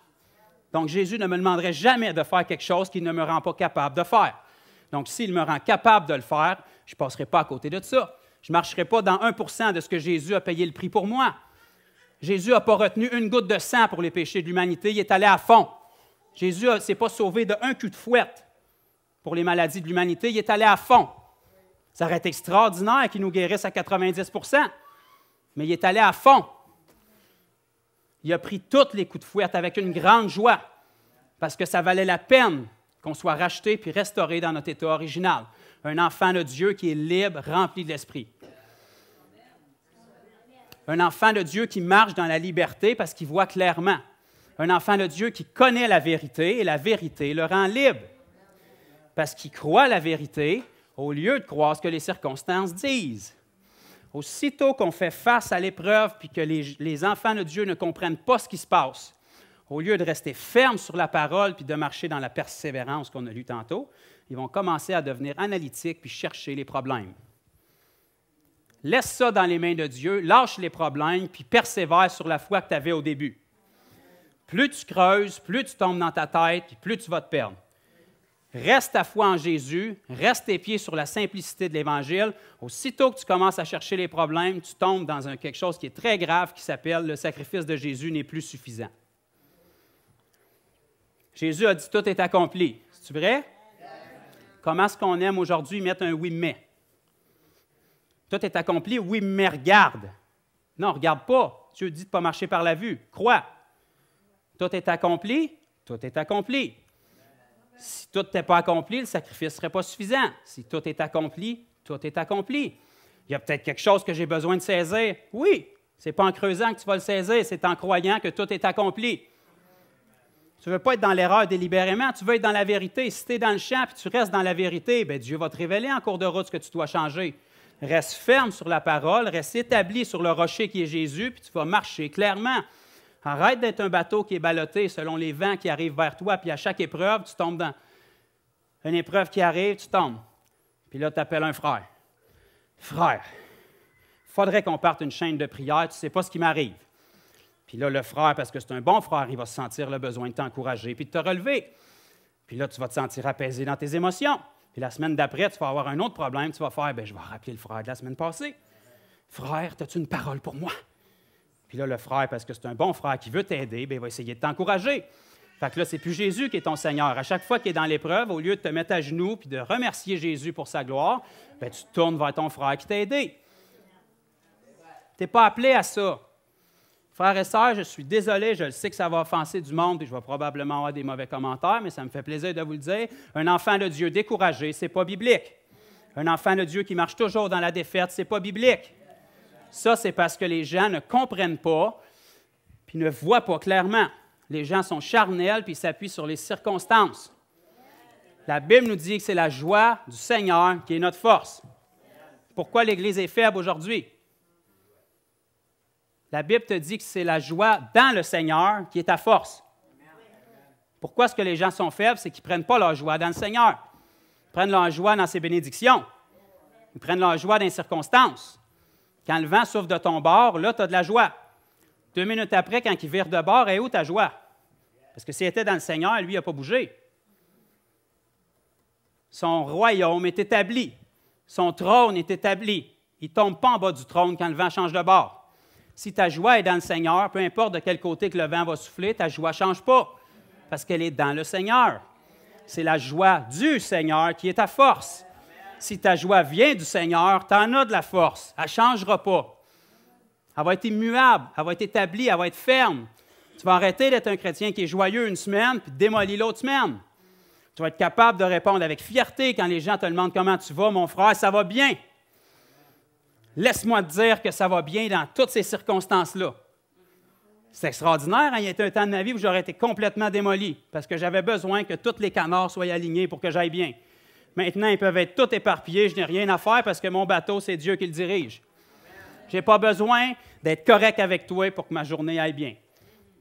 Donc Jésus ne me demanderait jamais de faire quelque chose qu'il ne me rend pas capable de faire. Donc s'il me rend capable de le faire, je ne passerai pas à côté de ça. Je ne marcherai pas dans 1 de ce que Jésus a payé le prix pour moi. Jésus n'a pas retenu une goutte de sang pour les péchés de l'humanité, il est allé à fond. Jésus ne s'est pas sauvé d'un cul de fouette pour les maladies de l'humanité, il est allé à fond. Ça aurait été extraordinaire qu'il nous guérisse à 90 mais il est allé à fond il a pris tous les coups de fouette avec une grande joie, parce que ça valait la peine qu'on soit racheté puis restauré dans notre état original. Un enfant de Dieu qui est libre, rempli de l'Esprit. Un enfant de Dieu qui marche dans la liberté parce qu'il voit clairement. Un enfant de Dieu qui connaît la vérité et la vérité le rend libre. Parce qu'il croit la vérité au lieu de croire ce que les circonstances disent. Aussitôt qu'on fait face à l'épreuve puis que les, enfants de Dieu ne comprennent pas ce qui se passe, au lieu de rester ferme sur la parole puis de marcher dans la persévérance qu'on a lu tantôt, ils vont commencer à devenir analytiques puis chercher les problèmes. Laisse ça dans les mains de Dieu, lâche les problèmes puis persévère sur la foi que tu avais au début. Plus tu creuses, plus tu tombes dans ta tête puis plus tu vas te perdre. Reste ta foi en Jésus, reste tes pieds sur la simplicité de l'Évangile. Aussitôt que tu commences à chercher les problèmes, tu tombes dans quelque chose qui est très grave qui s'appelle le sacrifice de Jésus n'est plus suffisant. Jésus a dit tout est accompli. C'est vrai? Comment est-ce qu'on aime aujourd'hui mettre un oui mais? Tout est accompli, oui mais regarde. Non, regarde pas. Dieu dit de ne pas marcher par la vue. Crois. Tout est accompli, tout est accompli. Si tout n'était pas accompli, le sacrifice ne serait pas suffisant. Si tout est accompli, tout est accompli. Il y a peut-être quelque chose que j'ai besoin de saisir. Oui, ce n'est pas en creusant que tu vas le saisir, c'est en croyant que tout est accompli. Tu ne veux pas être dans l'erreur délibérément, tu veux être dans la vérité. Si tu es dans le champ et tu restes dans la vérité, ben, Dieu va te révéler en cours de route ce que tu dois changer. Reste ferme sur la parole, reste établi sur le rocher qui est Jésus, puis tu vas marcher clairement. Arrête d'être un bateau qui est ballotté selon les vents qui arrivent vers toi, puis à chaque épreuve, tu tombes dans une épreuve qui arrive, tu tombes. Puis là, tu appelles un frère. Frère, faudrait qu'on parte une chaîne de prière, tu ne sais pas ce qui m'arrive. Puis là, le frère, parce que c'est un bon frère, il va se sentir le besoin de t'encourager puis de te relever. Puis là, tu vas te sentir apaisé dans tes émotions. Puis la semaine d'après, tu vas avoir un autre problème, tu vas faire, ben je vais rappeler le frère de la semaine passée. Frère, as-tu une parole pour moi? Puis là, le frère, parce que c'est un bon frère qui veut t'aider, ben, il va essayer de t'encourager. Fait que là, c'est plus Jésus qui est ton Seigneur. À chaque fois qu'il est dans l'épreuve, au lieu de te mettre à genoux puis de remercier Jésus pour sa gloire, bien, tu tournes vers ton frère qui t'a aidé. Tu n'es pas appelé à ça. Frères et sœurs, je suis désolé, je le sais que ça va offenser du monde et je vais probablement avoir des mauvais commentaires, mais ça me fait plaisir de vous le dire. Un enfant de Dieu découragé, c'est pas biblique. Un enfant de Dieu qui marche toujours dans la défaite, c'est pas biblique. Ça, c'est parce que les gens ne comprennent pas, puis ne voient pas clairement. Les gens sont charnels, puis s'appuient sur les circonstances. La Bible nous dit que c'est la joie du Seigneur qui est notre force. Pourquoi l'Église est faible aujourd'hui? La Bible te dit que c'est la joie dans le Seigneur qui est ta force. Pourquoi est-ce que les gens sont faibles? C'est qu'ils ne prennent pas leur joie dans le Seigneur. Ils prennent leur joie dans ses bénédictions. Ils prennent leur joie dans les circonstances. Quand le vent souffle de ton bord, là, tu as de la joie. Deux minutes après, quand il vire de bord, est où ta joie? Parce que s'il était dans le Seigneur, lui, il n'a pas bougé. Son royaume est établi. Son trône est établi. Il ne tombe pas en bas du trône quand le vent change de bord. Si ta joie est dans le Seigneur, peu importe de quel côté que le vent va souffler, ta joie ne change pas parce qu'elle est dans le Seigneur. C'est la joie du Seigneur qui est ta force. Si ta joie vient du Seigneur, tu en as de la force. Elle ne changera pas. Elle va être immuable, elle va être établie, elle va être ferme. Tu vas arrêter d'être un chrétien qui est joyeux une semaine, puis démolis l'autre semaine. Tu vas être capable de répondre avec fierté quand les gens te demandent comment tu vas, mon frère, ça va bien. Laisse-moi te dire que ça va bien dans toutes ces circonstances-là. C'est extraordinaire. Hein. Il y a été un temps de ma vie où j'aurais été complètement démoli parce que j'avais besoin que tous les canards soient alignés pour que j'aille bien. Maintenant, ils peuvent être tout éparpillés. Je n'ai rien à faire parce que mon bateau, c'est Dieu qui le dirige. Je n'ai pas besoin d'être correct avec toi pour que ma journée aille bien.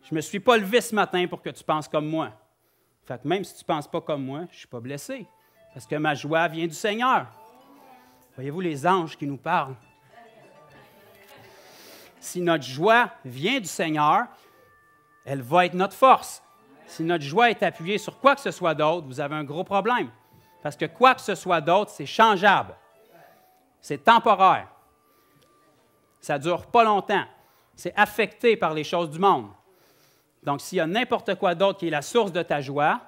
Je ne me suis pas levé ce matin pour que tu penses comme moi. Fait que même si tu ne penses pas comme moi, je ne suis pas blessé parce que ma joie vient du Seigneur. Voyez-vous les anges qui nous parlent. Si notre joie vient du Seigneur, elle va être notre force. Si notre joie est appuyée sur quoi que ce soit d'autre, vous avez un gros problème. Parce que quoi que ce soit d'autre, c'est changeable. C'est temporaire. Ça ne dure pas longtemps. C'est affecté par les choses du monde. Donc, s'il y a n'importe quoi d'autre qui est la source de ta joie,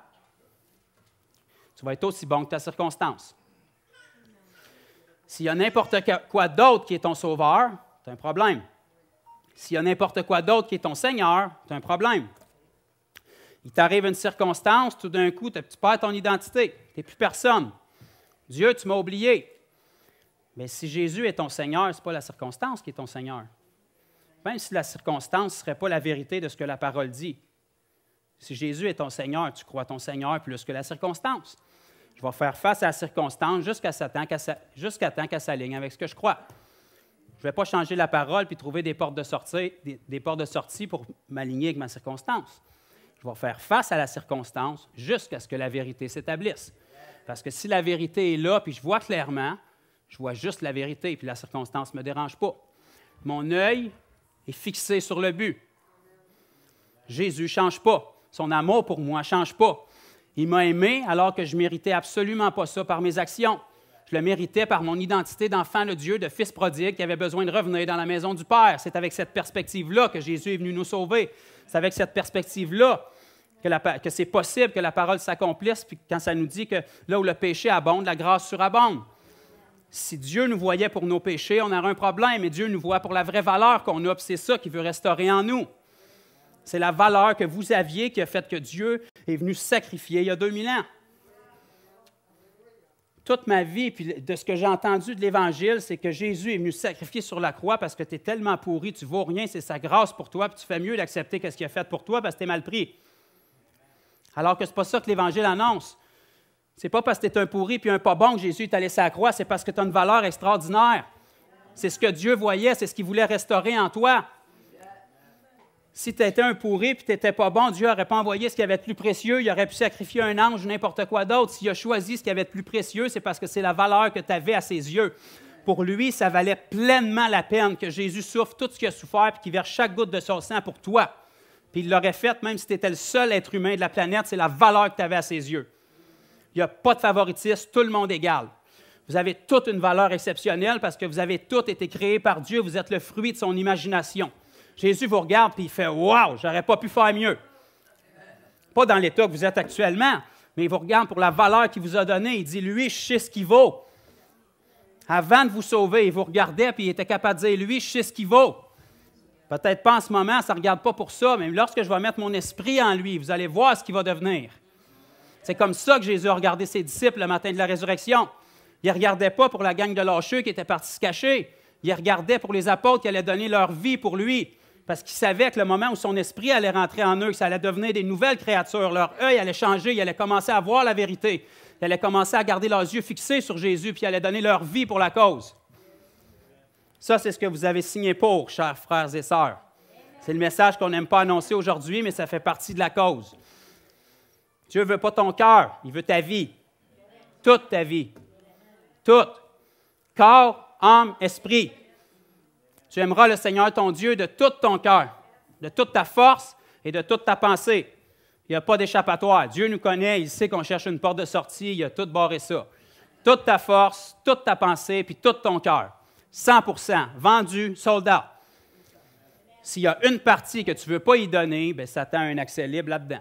tu vas être aussi bon que ta circonstance. S'il y a n'importe quoi d'autre qui est ton sauveur, tu as un problème. S'il y a n'importe quoi d'autre qui est ton Seigneur, tu as un problème. Il t'arrive une circonstance, tout d'un coup, tu perds ton identité. Tu n'es plus personne. Dieu, tu m'as oublié. Mais si Jésus est ton Seigneur, ce n'est pas la circonstance qui est ton Seigneur. Même si la circonstance ne serait pas la vérité de ce que la parole dit. Si Jésus est ton Seigneur, tu crois ton Seigneur plus que la circonstance. Je vais faire face à la circonstance jusqu'à temps qu'elle s'aligne avec ce que je crois. Je ne vais pas changer la parole puis trouver des portes de sortie, des portes de sortie pour m'aligner avec ma circonstance va faire face à la circonstance jusqu'à ce que la vérité s'établisse. Parce que si la vérité est là, puis je vois clairement, je vois juste la vérité, puis la circonstance ne me dérange pas. Mon œil est fixé sur le but. Jésus ne change pas. Son amour pour moi ne change pas. Il m'a aimé alors que je ne méritais absolument pas ça par mes actions. Je le méritais par mon identité d'enfant de Dieu, de fils prodigue qui avait besoin de revenir dans la maison du Père. C'est avec cette perspective-là que Jésus est venu nous sauver. C'est avec cette perspective-là que, c'est possible que la parole s'accomplisse, puis quand ça nous dit que là où le péché abonde, la grâce surabonde. Si Dieu nous voyait pour nos péchés, on aurait un problème, mais Dieu nous voit pour la vraie valeur qu'on a, c'est ça qu'il veut restaurer en nous. C'est la valeur que vous aviez qui a fait que Dieu est venu sacrifier il y a 2000 ans. Toute ma vie, puis de ce que j'ai entendu de l'Évangile, c'est que Jésus est venu sacrifier sur la croix parce que tu es tellement pourri, tu ne vaux rien, c'est sa grâce pour toi, puis tu fais mieux d'accepter ce qu'il a fait pour toi parce que tu es mal pris. Alors que ce n'est pas ça que l'Évangile annonce. C'est pas parce que tu es un pourri puis un pas bon que Jésus est allé sur la croix, c'est parce que tu as une valeur extraordinaire. C'est ce que Dieu voyait, c'est ce qu'il voulait restaurer en toi. Si tu étais un pourri puis tu n'étais pas bon, Dieu n'aurait pas envoyé ce qui avait de plus précieux. Il aurait pu sacrifier un ange ou n'importe quoi d'autre. S'il a choisi ce qui avait de plus précieux, c'est parce que c'est la valeur que tu avais à ses yeux. Pour lui, ça valait pleinement la peine que Jésus souffre tout ce qu'il a souffert et qu'il verse chaque goutte de son sang pour toi il l'aurait fait même si tu étais le seul être humain de la planète, c'est la valeur que tu avais à ses yeux. Il n'y a pas de favoritisme, tout le monde égal. Vous avez toute une valeur exceptionnelle parce que vous avez toutes été créés par Dieu, vous êtes le fruit de son imagination. Jésus vous regarde et il fait Waouh, j'aurais pas pu faire mieux. Pas dans l'état que vous êtes actuellement, mais il vous regarde pour la valeur qu'il vous a donnée. Il dit Lui, je sais ce qu'il vaut. Avant de vous sauver, il vous regardait puis il était capable de dire Lui, je sais ce qu'il vaut. Peut-être pas en ce moment, ça ne regarde pas pour ça, mais lorsque je vais mettre mon esprit en lui, vous allez voir ce qu'il va devenir. C'est comme ça que Jésus a regardé ses disciples le matin de la résurrection. Il ne regardait pas pour la gang de lâcheux qui était partie se cacher. Il regardait pour les apôtres qui allaient donner leur vie pour lui. Parce qu'il savait que le moment où son esprit allait rentrer en eux, ça allait devenir des nouvelles créatures. Leur œil allait changer, ils allaient commencer à voir la vérité. Ils allaient commencer à garder leurs yeux fixés sur Jésus, puis ils allaient donner leur vie pour la cause. Ça, c'est ce que vous avez signé pour, chers frères et sœurs. C'est le message qu'on n'aime pas annoncer aujourd'hui, mais ça fait partie de la cause. Dieu ne veut pas ton cœur, il veut ta vie. Toute ta vie. Toute. Corps, âme, esprit. Tu aimeras le Seigneur ton Dieu de tout ton cœur, de toute ta force et de toute ta pensée. Il n'y a pas d'échappatoire. Dieu nous connaît, il sait qu'on cherche une porte de sortie, il a tout barré ça. Toute ta force, toute ta pensée, puis tout ton cœur. 100 vendu, soldat. S'il y a une partie que tu ne veux pas y donner, bien, ça t'a un accès libre là-dedans.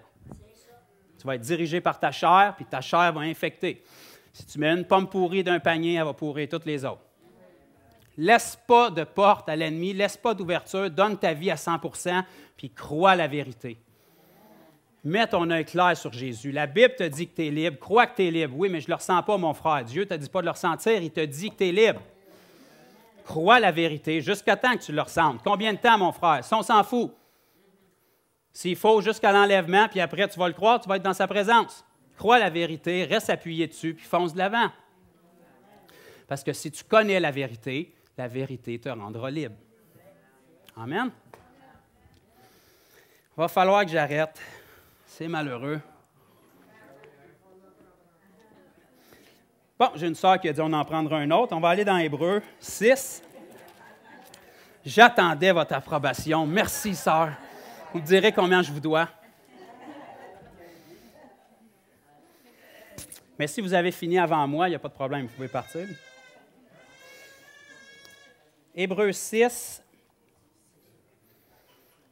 Tu vas être dirigé par ta chair, puis ta chair va infecter. Si tu mets une pomme pourrie d'un panier, elle va pourrir toutes les autres. Laisse pas de porte à l'ennemi, laisse pas d'ouverture, donne ta vie à 100 puis crois la vérité. Mets ton œil clair sur Jésus. La Bible te dit que tu es libre, crois que tu es libre. Oui, mais je ne le ressens pas, mon frère. Dieu ne te dit pas de le ressentir, il te dit que tu es libre crois la vérité jusqu'à temps que tu le ressentes. Combien de temps, mon frère? Si on s'en fout. S'il faut, jusqu'à l'enlèvement, puis après, tu vas le croire, tu vas être dans sa présence. Crois la vérité, reste appuyé dessus, puis fonce de l'avant. Parce que si tu connais la vérité, la vérité te rendra libre. Amen. va falloir que j'arrête. C'est malheureux. Bon, j'ai une sœur qui a dit on en prendra un autre. On va aller dans Hébreu 6. J'attendais votre approbation. Merci, sœur. Vous direz combien je vous dois. Mais si vous avez fini avant moi, il n'y a pas de problème, vous pouvez partir. Hébreu 6,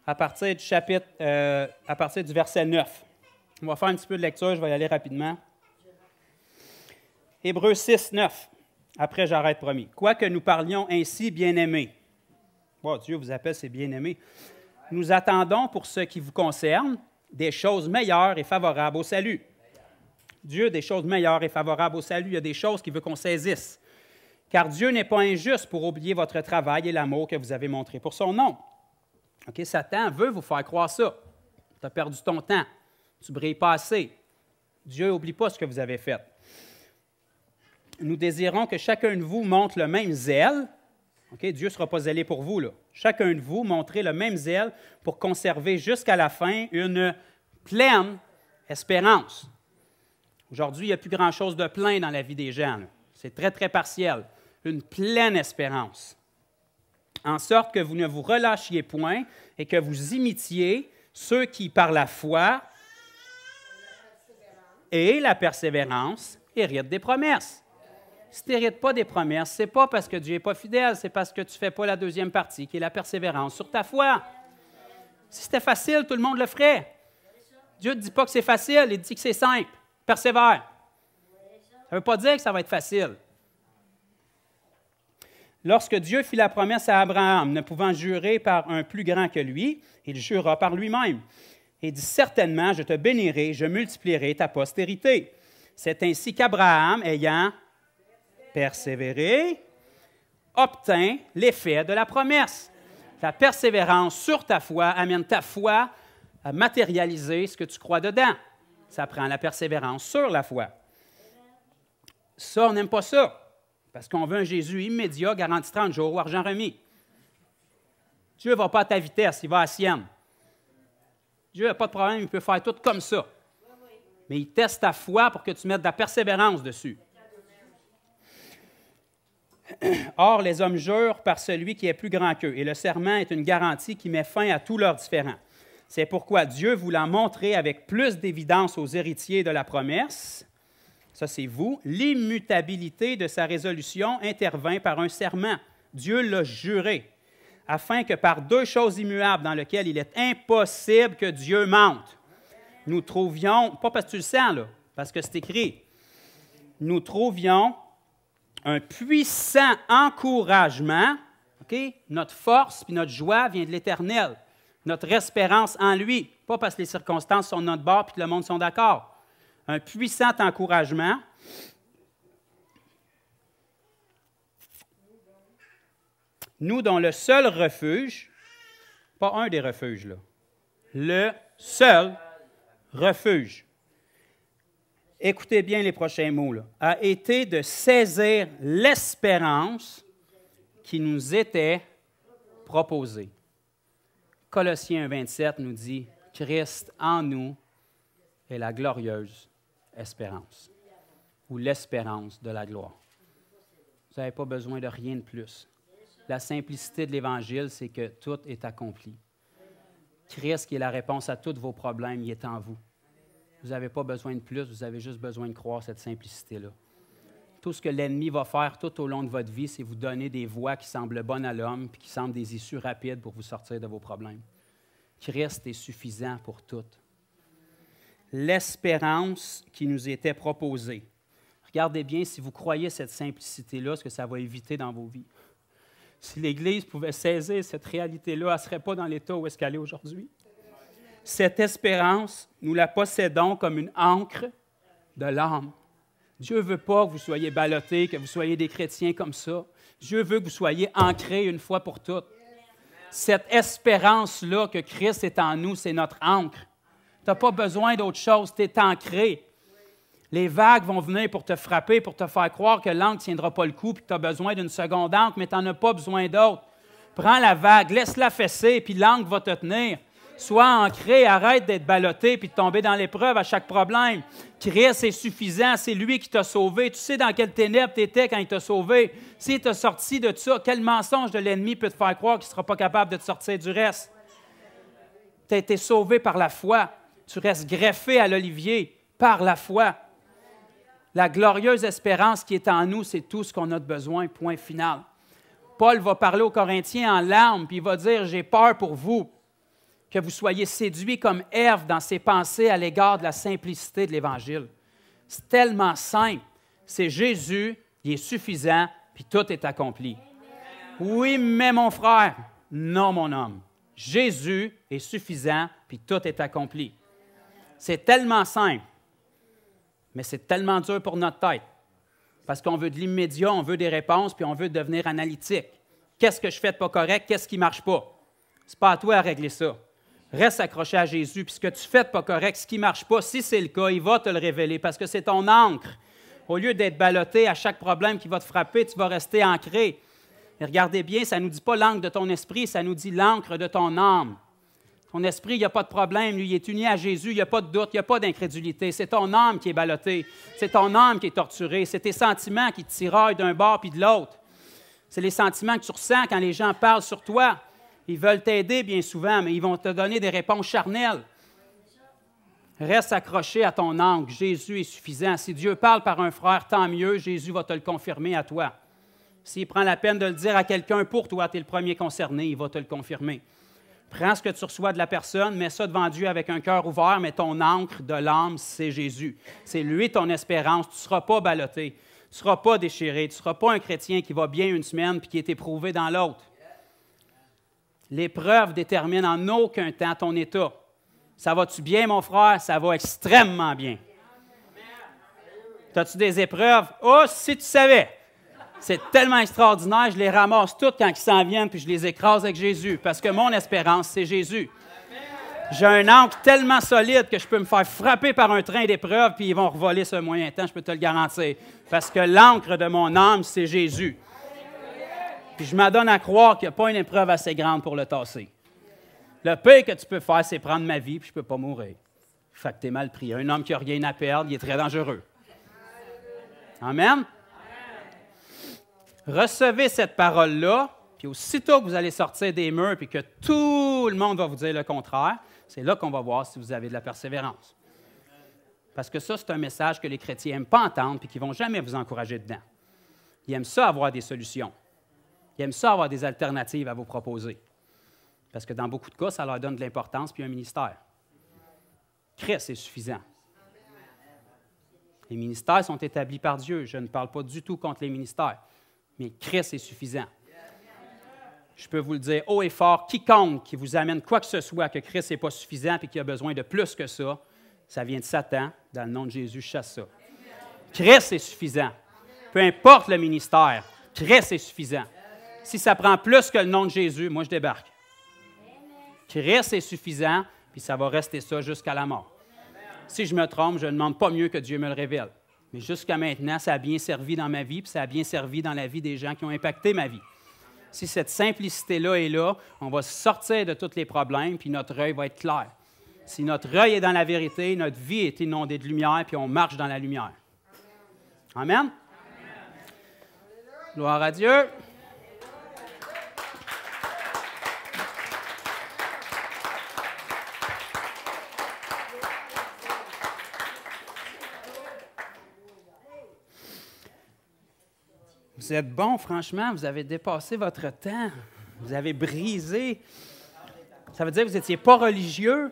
à partir du chapitre, euh, à partir du verset 9. On va faire un petit peu de lecture, je vais y aller rapidement. Hébreu 6, 9. Après, j'arrête promis. Quoique nous parlions ainsi, bien-aimés. Dieu vous appelle ses bien-aimés. Nous attendons pour ce qui vous concerne des choses meilleures et favorables au salut. Dieu, des choses meilleures et favorables au salut. Il y a des choses qu'il veut qu'on saisisse. Car Dieu n'est pas injuste pour oublier votre travail et l'amour que vous avez montré pour son nom. OK, Satan veut vous faire croire ça. Tu as perdu ton temps. Tu brilles pas assez. Dieu n'oublie pas ce que vous avez fait nous désirons que chacun de vous montre le même zèle. Okay, Dieu ne sera pas zélé pour vous. Chacun de vous montrez le même zèle pour conserver jusqu'à la fin une pleine espérance. Aujourd'hui, il n'y a plus grand-chose de plein dans la vie des gens. C'est très, très partiel. Une pleine espérance. En sorte que vous ne vous relâchiez point et que vous imitiez ceux qui, par la foi et la persévérance, héritent des promesses si tu n'hérites pas des promesses, c'est pas parce que Dieu n'est pas fidèle, c'est parce que tu ne fais pas la deuxième partie, qui est la persévérance sur ta foi. Si c'était facile, tout le monde le ferait. Dieu ne dit pas que c'est facile, il dit que c'est simple. Persévère. Ça ne veut pas dire que ça va être facile. Lorsque Dieu fit la promesse à Abraham, ne pouvant jurer par un plus grand que lui, il jura par lui-même et dit Certainement, je te bénirai, je multiplierai ta postérité. C'est ainsi qu'Abraham, ayant persévérer, obtient l'effet de la promesse. Ta persévérance sur ta foi amène ta foi à matérialiser ce que tu crois dedans. Ça prend la persévérance sur la foi. Ça, on n'aime pas ça, parce qu'on veut un Jésus immédiat, garanti 30 jours, ou argent remis. Dieu ne va pas à ta vitesse, il va à la sienne. Dieu n'a pas de problème, il peut faire tout comme ça. Mais il teste ta foi pour que tu mettes de la persévérance dessus. Or, les hommes jurent par celui qui est plus grand qu'eux, et le serment est une garantie qui met fin à tous leurs différends. C'est pourquoi Dieu, voulant montrer avec plus d'évidence aux héritiers de la promesse, ça c'est vous, l'immutabilité de sa résolution intervint par un serment. Dieu l'a juré, afin que par deux choses immuables dans lesquelles il est impossible que Dieu mente, nous trouvions, pas parce que tu le sens là, parce que c'est écrit, nous trouvions un puissant encouragement. Notre force et notre joie vient de l'Éternel. Notre espérance en lui, pas parce que les circonstances sont de notre bord et que le monde sont d'accord. Un puissant encouragement. Nous, dont le seul refuge, pas un des refuges, là, le seul refuge. Écoutez bien les prochains mots, a été de saisir l'espérance qui nous était proposée. Colossiens 27 nous dit, Christ en nous est la glorieuse espérance, ou l'espérance de la gloire. Vous n'avez pas besoin de rien de plus. La simplicité de l'Évangile, c'est que tout est accompli. Christ, qui est la réponse à tous vos problèmes, il est en vous. Vous n'avez pas besoin de plus, vous avez juste besoin de croire cette simplicité-là. Tout ce que l'ennemi va faire tout au long de votre vie, c'est vous donner des voies qui semblent bonnes à l'homme, puis qui semblent des issues rapides pour vous sortir de vos problèmes. Christ est suffisant pour tout. L'espérance qui nous était proposée. Regardez bien, si vous croyez cette simplicité-là, ce que ça va éviter dans vos vies. Si l'Église pouvait saisir cette réalité-là, elle ne serait pas dans l'état où est-ce est aujourd'hui. Cette espérance, nous la possédons comme une ancre de l'âme. Dieu ne veut pas que vous soyez ballottés, que vous soyez des chrétiens comme ça. Dieu veut que vous soyez ancrés une fois pour toutes. Cette espérance-là que Christ est en nous, c'est notre ancre. Tu n'as pas besoin d'autre chose, tu es ancré. Les vagues vont venir pour te frapper, pour te faire croire que l'encre ne tiendra pas le coup, puis que tu as besoin d'une seconde encre, mais tu n'en as pas besoin d'autre. Prends la vague, laisse-la fesser, puis l'encre va te tenir. Sois ancré, arrête d'être ballotté puis de tomber dans l'épreuve à chaque problème. Christ est suffisant, c'est lui qui t'a sauvé. Tu sais dans quelle ténèbres tu étais quand il t'a sauvé. S'il t'a sorti de ça, quel mensonge de l'ennemi peut te faire croire qu'il ne sera pas capable de te sortir du reste? Tu as été sauvé par la foi. Tu restes greffé à l'olivier par la foi. La glorieuse espérance qui est en nous, c'est tout ce qu'on a de besoin, point final. Paul va parler aux Corinthiens en larmes, puis il va dire, j'ai peur pour vous que vous soyez séduit comme Ève dans ses pensées à l'égard de la simplicité de l'Évangile. C'est tellement simple. C'est Jésus, il est suffisant, puis tout est accompli. Oui, mais mon frère, non, mon homme. Jésus est suffisant, puis tout est accompli. C'est tellement simple, mais c'est tellement dur pour notre tête. Parce qu'on veut de l'immédiat, on veut des réponses, puis on veut devenir analytique. Qu'est-ce que je fais de pas correct? Qu'est-ce qui ne marche pas? C'est pas à toi à régler ça. Reste accroché à Jésus, puis ce que tu fais pas correct, ce qui ne marche pas, si c'est le cas, il va te le révéler parce que c'est ton ancre. Au lieu d'être ballotté à chaque problème qui va te frapper, tu vas rester ancré. regardez bien, ça ne nous dit pas l'encre de ton esprit, ça nous dit l'encre de ton âme. Ton esprit, il n'y a pas de problème, lui, il est uni à Jésus, il n'y a pas de doute, il n'y a pas d'incrédulité. C'est ton âme qui est ballottée, c'est ton âme qui est torturée, c'est tes sentiments qui te tiraillent d'un bord puis de l'autre. C'est les sentiments que tu ressens quand les gens parlent sur toi. Ils veulent t'aider bien souvent, mais ils vont te donner des réponses charnelles. Reste accroché à ton ancre. Jésus est suffisant. Si Dieu parle par un frère, tant mieux. Jésus va te le confirmer à toi. S'il prend la peine de le dire à quelqu'un pour toi, tu es le premier concerné, il va te le confirmer. Prends ce que tu reçois de la personne, mets ça devant Dieu avec un cœur ouvert, mais ton ancre de l'âme, c'est Jésus. C'est lui ton espérance. Tu ne seras pas ballotté, tu ne seras pas déchiré, tu ne seras pas un chrétien qui va bien une semaine puis qui est éprouvé dans l'autre. L'épreuve détermine en aucun temps ton état. Ça va-tu bien, mon frère? Ça va extrêmement bien. As-tu des épreuves? Oh, si tu savais! C'est tellement extraordinaire, je les ramasse toutes quand ils s'en viennent, puis je les écrase avec Jésus, parce que mon espérance, c'est Jésus. J'ai un ancre tellement solide que je peux me faire frapper par un train d'épreuves, puis ils vont revoler ce moyen temps, je peux te le garantir. Parce que l'encre de mon âme, c'est Jésus. Puis je m'adonne à croire qu'il n'y a pas une épreuve assez grande pour le tasser. Le pire que tu peux faire, c'est prendre ma vie, puis je ne peux pas mourir. Fait que tu es mal pris. Un homme qui a rien à perdre, il est très dangereux. Amen? Recevez cette parole-là, puis aussitôt que vous allez sortir des murs, puis que tout le monde va vous dire le contraire, c'est là qu'on va voir si vous avez de la persévérance. Parce que ça, c'est un message que les chrétiens n'aiment pas entendre, puis qu'ils ne vont jamais vous encourager dedans. Ils aiment ça avoir des solutions. Ils aiment ça avoir des alternatives à vous proposer. Parce que dans beaucoup de cas, ça leur donne de l'importance puis un ministère. Christ est suffisant. Les ministères sont établis par Dieu. Je ne parle pas du tout contre les ministères, mais Christ est suffisant. Je peux vous le dire haut et fort, quiconque qui vous amène quoi que ce soit, que Christ n'est pas suffisant et qu'il a besoin de plus que ça, ça vient de Satan. Dans le nom de Jésus, chasse ça. Christ est suffisant. Peu importe le ministère, Christ est suffisant. Si ça prend plus que le nom de Jésus, moi je débarque. Christ est suffisant, puis ça va rester ça jusqu'à la mort. Si je me trompe, je ne demande pas mieux que Dieu me le révèle. Mais jusqu'à maintenant, ça a bien servi dans ma vie, puis ça a bien servi dans la vie des gens qui ont impacté ma vie. Si cette simplicité-là est là, on va sortir de tous les problèmes, puis notre œil va être clair. Si notre œil est dans la vérité, notre vie est inondée de lumière, puis on marche dans la lumière. Amen. Amen. Gloire à Dieu. Vous êtes bon, franchement, vous avez dépassé votre temps. Vous avez brisé. Ça veut dire que vous n'étiez pas religieux.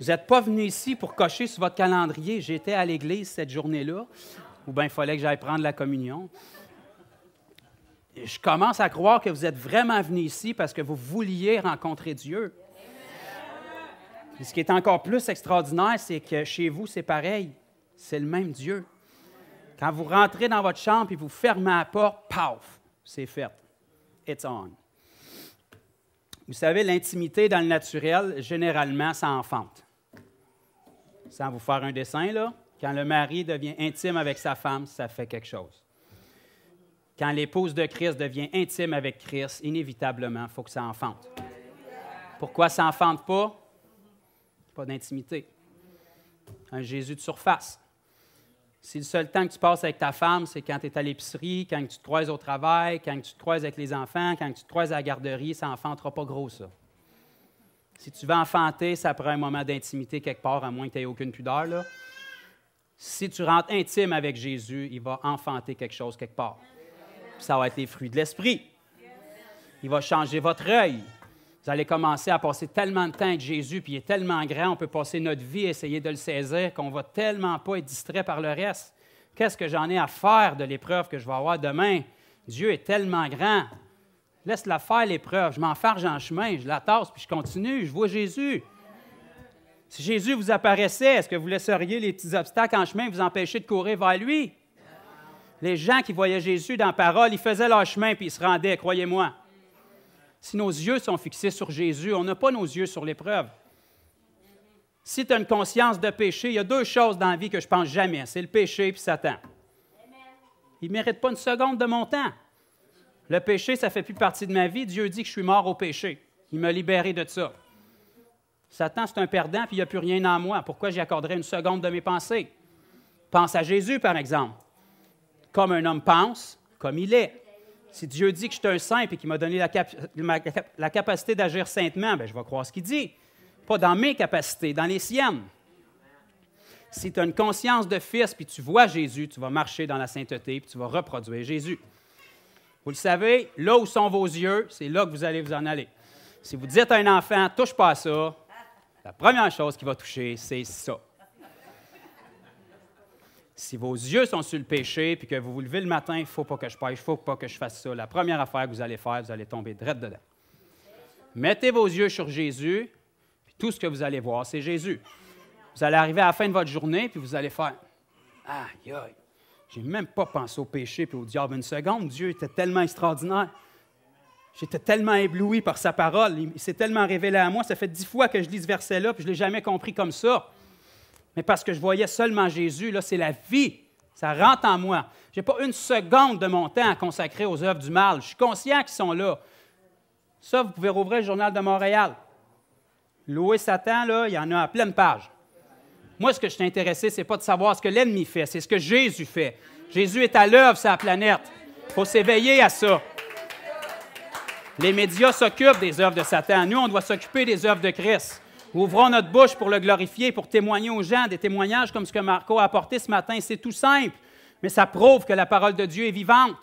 Vous n'êtes pas venu ici pour cocher sur votre calendrier. J'étais à l'église cette journée-là, ou bien il fallait que j'aille prendre la communion. Je commence à croire que vous êtes vraiment venu ici parce que vous vouliez rencontrer Dieu. ce qui est encore plus extraordinaire, c'est que chez vous, c'est pareil. C'est le même Dieu. Quand vous rentrez dans votre chambre et vous fermez la porte, paf, c'est fait. It's on. Vous savez, l'intimité dans le naturel, généralement, ça enfante. Sans vous faire un dessin, là, quand le mari devient intime avec sa femme, ça fait quelque chose. Quand l'épouse de Christ devient intime avec Christ, inévitablement, il faut que ça enfante. Pourquoi ça enfante pas? Pas d'intimité. Un Jésus de surface. Si le seul temps que tu passes avec ta femme, c'est quand tu es à l'épicerie, quand tu te croises au travail, quand tu te croises avec les enfants, quand tu te croises à la garderie, ça n'enfantera pas gros, ça. Si tu vas enfanter, ça prend un moment d'intimité quelque part, à moins que tu n'aies aucune pudeur. Là. Si tu rentres intime avec Jésus, il va enfanter quelque chose quelque part. ça va être les fruits de l'esprit. Il va changer votre œil. Vous allez commencer à passer tellement de temps avec Jésus, puis il est tellement grand, on peut passer notre vie à essayer de le saisir, qu'on va tellement pas être distrait par le reste. Qu'est-ce que j'en ai à faire de l'épreuve que je vais avoir demain? Dieu est tellement grand. Laisse-la faire l'épreuve. Je m'enfarge en chemin, je la tasse, puis je continue, je vois Jésus. Si Jésus vous apparaissait, est-ce que vous laisseriez les petits obstacles en chemin vous empêcher de courir vers lui? Les gens qui voyaient Jésus dans la parole, ils faisaient leur chemin puis ils se rendaient, croyez-moi. Si nos yeux sont fixés sur Jésus, on n'a pas nos yeux sur l'épreuve. Si tu as une conscience de péché, il y a deux choses dans la vie que je pense jamais. C'est le péché et Satan. Il ne mérite pas une seconde de mon temps. Le péché, ça ne fait plus partie de ma vie. Dieu dit que je suis mort au péché. Il m'a libéré de ça. Satan, c'est un perdant, puis il n'y a plus rien en moi. Pourquoi j'y accorderais une seconde de mes pensées? Pense à Jésus, par exemple. Comme un homme pense, comme il est. Si Dieu dit que je suis un saint et qu'il m'a donné la, capacité d'agir saintement, bien, je vais croire ce qu'il dit. Pas dans mes capacités, dans les siennes. Si tu as une conscience de fils puis tu vois Jésus, tu vas marcher dans la sainteté puis tu vas reproduire Jésus. Vous le savez, là où sont vos yeux, c'est là que vous allez vous en aller. Si vous dites à un enfant, touche pas à ça, la première chose qui va toucher, c'est ça si vos yeux sont sur le péché, puis que vous vous levez le matin, il ne faut pas que je pêche, il ne faut pas que je fasse ça, la première affaire que vous allez faire, vous allez tomber direct dedans. Mettez vos yeux sur Jésus, puis tout ce que vous allez voir, c'est Jésus. Vous allez arriver à la fin de votre journée, puis vous allez faire Aïe, aïe, j'ai même pas pensé au péché puis au diable une seconde. Dieu était tellement extraordinaire. J'étais tellement ébloui par sa parole. Il s'est tellement révélé à moi. Ça fait dix fois que je lis ce verset-là, puis je ne l'ai jamais compris comme ça mais parce que je voyais seulement Jésus, là, c'est la vie. Ça rentre en moi. Je n'ai pas une seconde de mon temps à consacrer aux œuvres du mal. Je suis conscient qu'ils sont là. Ça, vous pouvez rouvrir le Journal de Montréal. Louer Satan, là, il y en a à pleine page. Moi, ce que je suis intéressé, ce n'est pas de savoir ce que l'ennemi fait, c'est ce que Jésus fait. Jésus est à l'œuvre sur la planète. Il faut s'éveiller à ça. Les médias s'occupent des œuvres de Satan. Nous, on doit s'occuper des œuvres de Christ. Ouvrons notre bouche pour le glorifier, pour témoigner aux gens des témoignages comme ce que Marco a apporté ce matin. C'est tout simple, mais ça prouve que la parole de Dieu est vivante.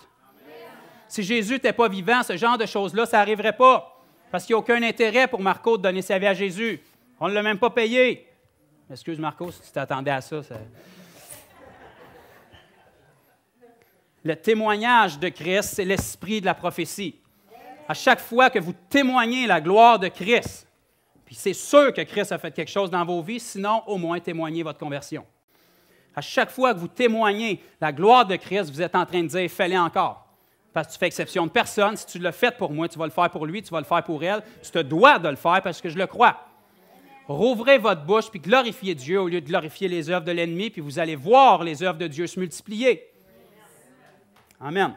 Si Jésus n'était pas vivant, ce genre de choses-là, ça n'arriverait pas. Parce qu'il n'y a aucun intérêt pour Marco de donner sa vie à Jésus. On ne l'a même pas payé. Excuse Marco si tu t'attendais à ça... Le témoignage de Christ, c'est l'esprit de la prophétie. À chaque fois que vous témoignez la gloire de Christ, c'est sûr que Christ a fait quelque chose dans vos vies, sinon au moins témoignez votre conversion. À chaque fois que vous témoignez la gloire de Christ, vous êtes en train de dire fais-le encore. Parce que tu fais exception de personne. Si tu le fais pour moi, tu vas le faire pour lui, tu vas le faire pour elle. Tu te dois de le faire parce que je le crois. Rouvrez votre bouche puis glorifiez Dieu au lieu de glorifier les œuvres de l'ennemi, puis vous allez voir les œuvres de Dieu se multiplier. Amen.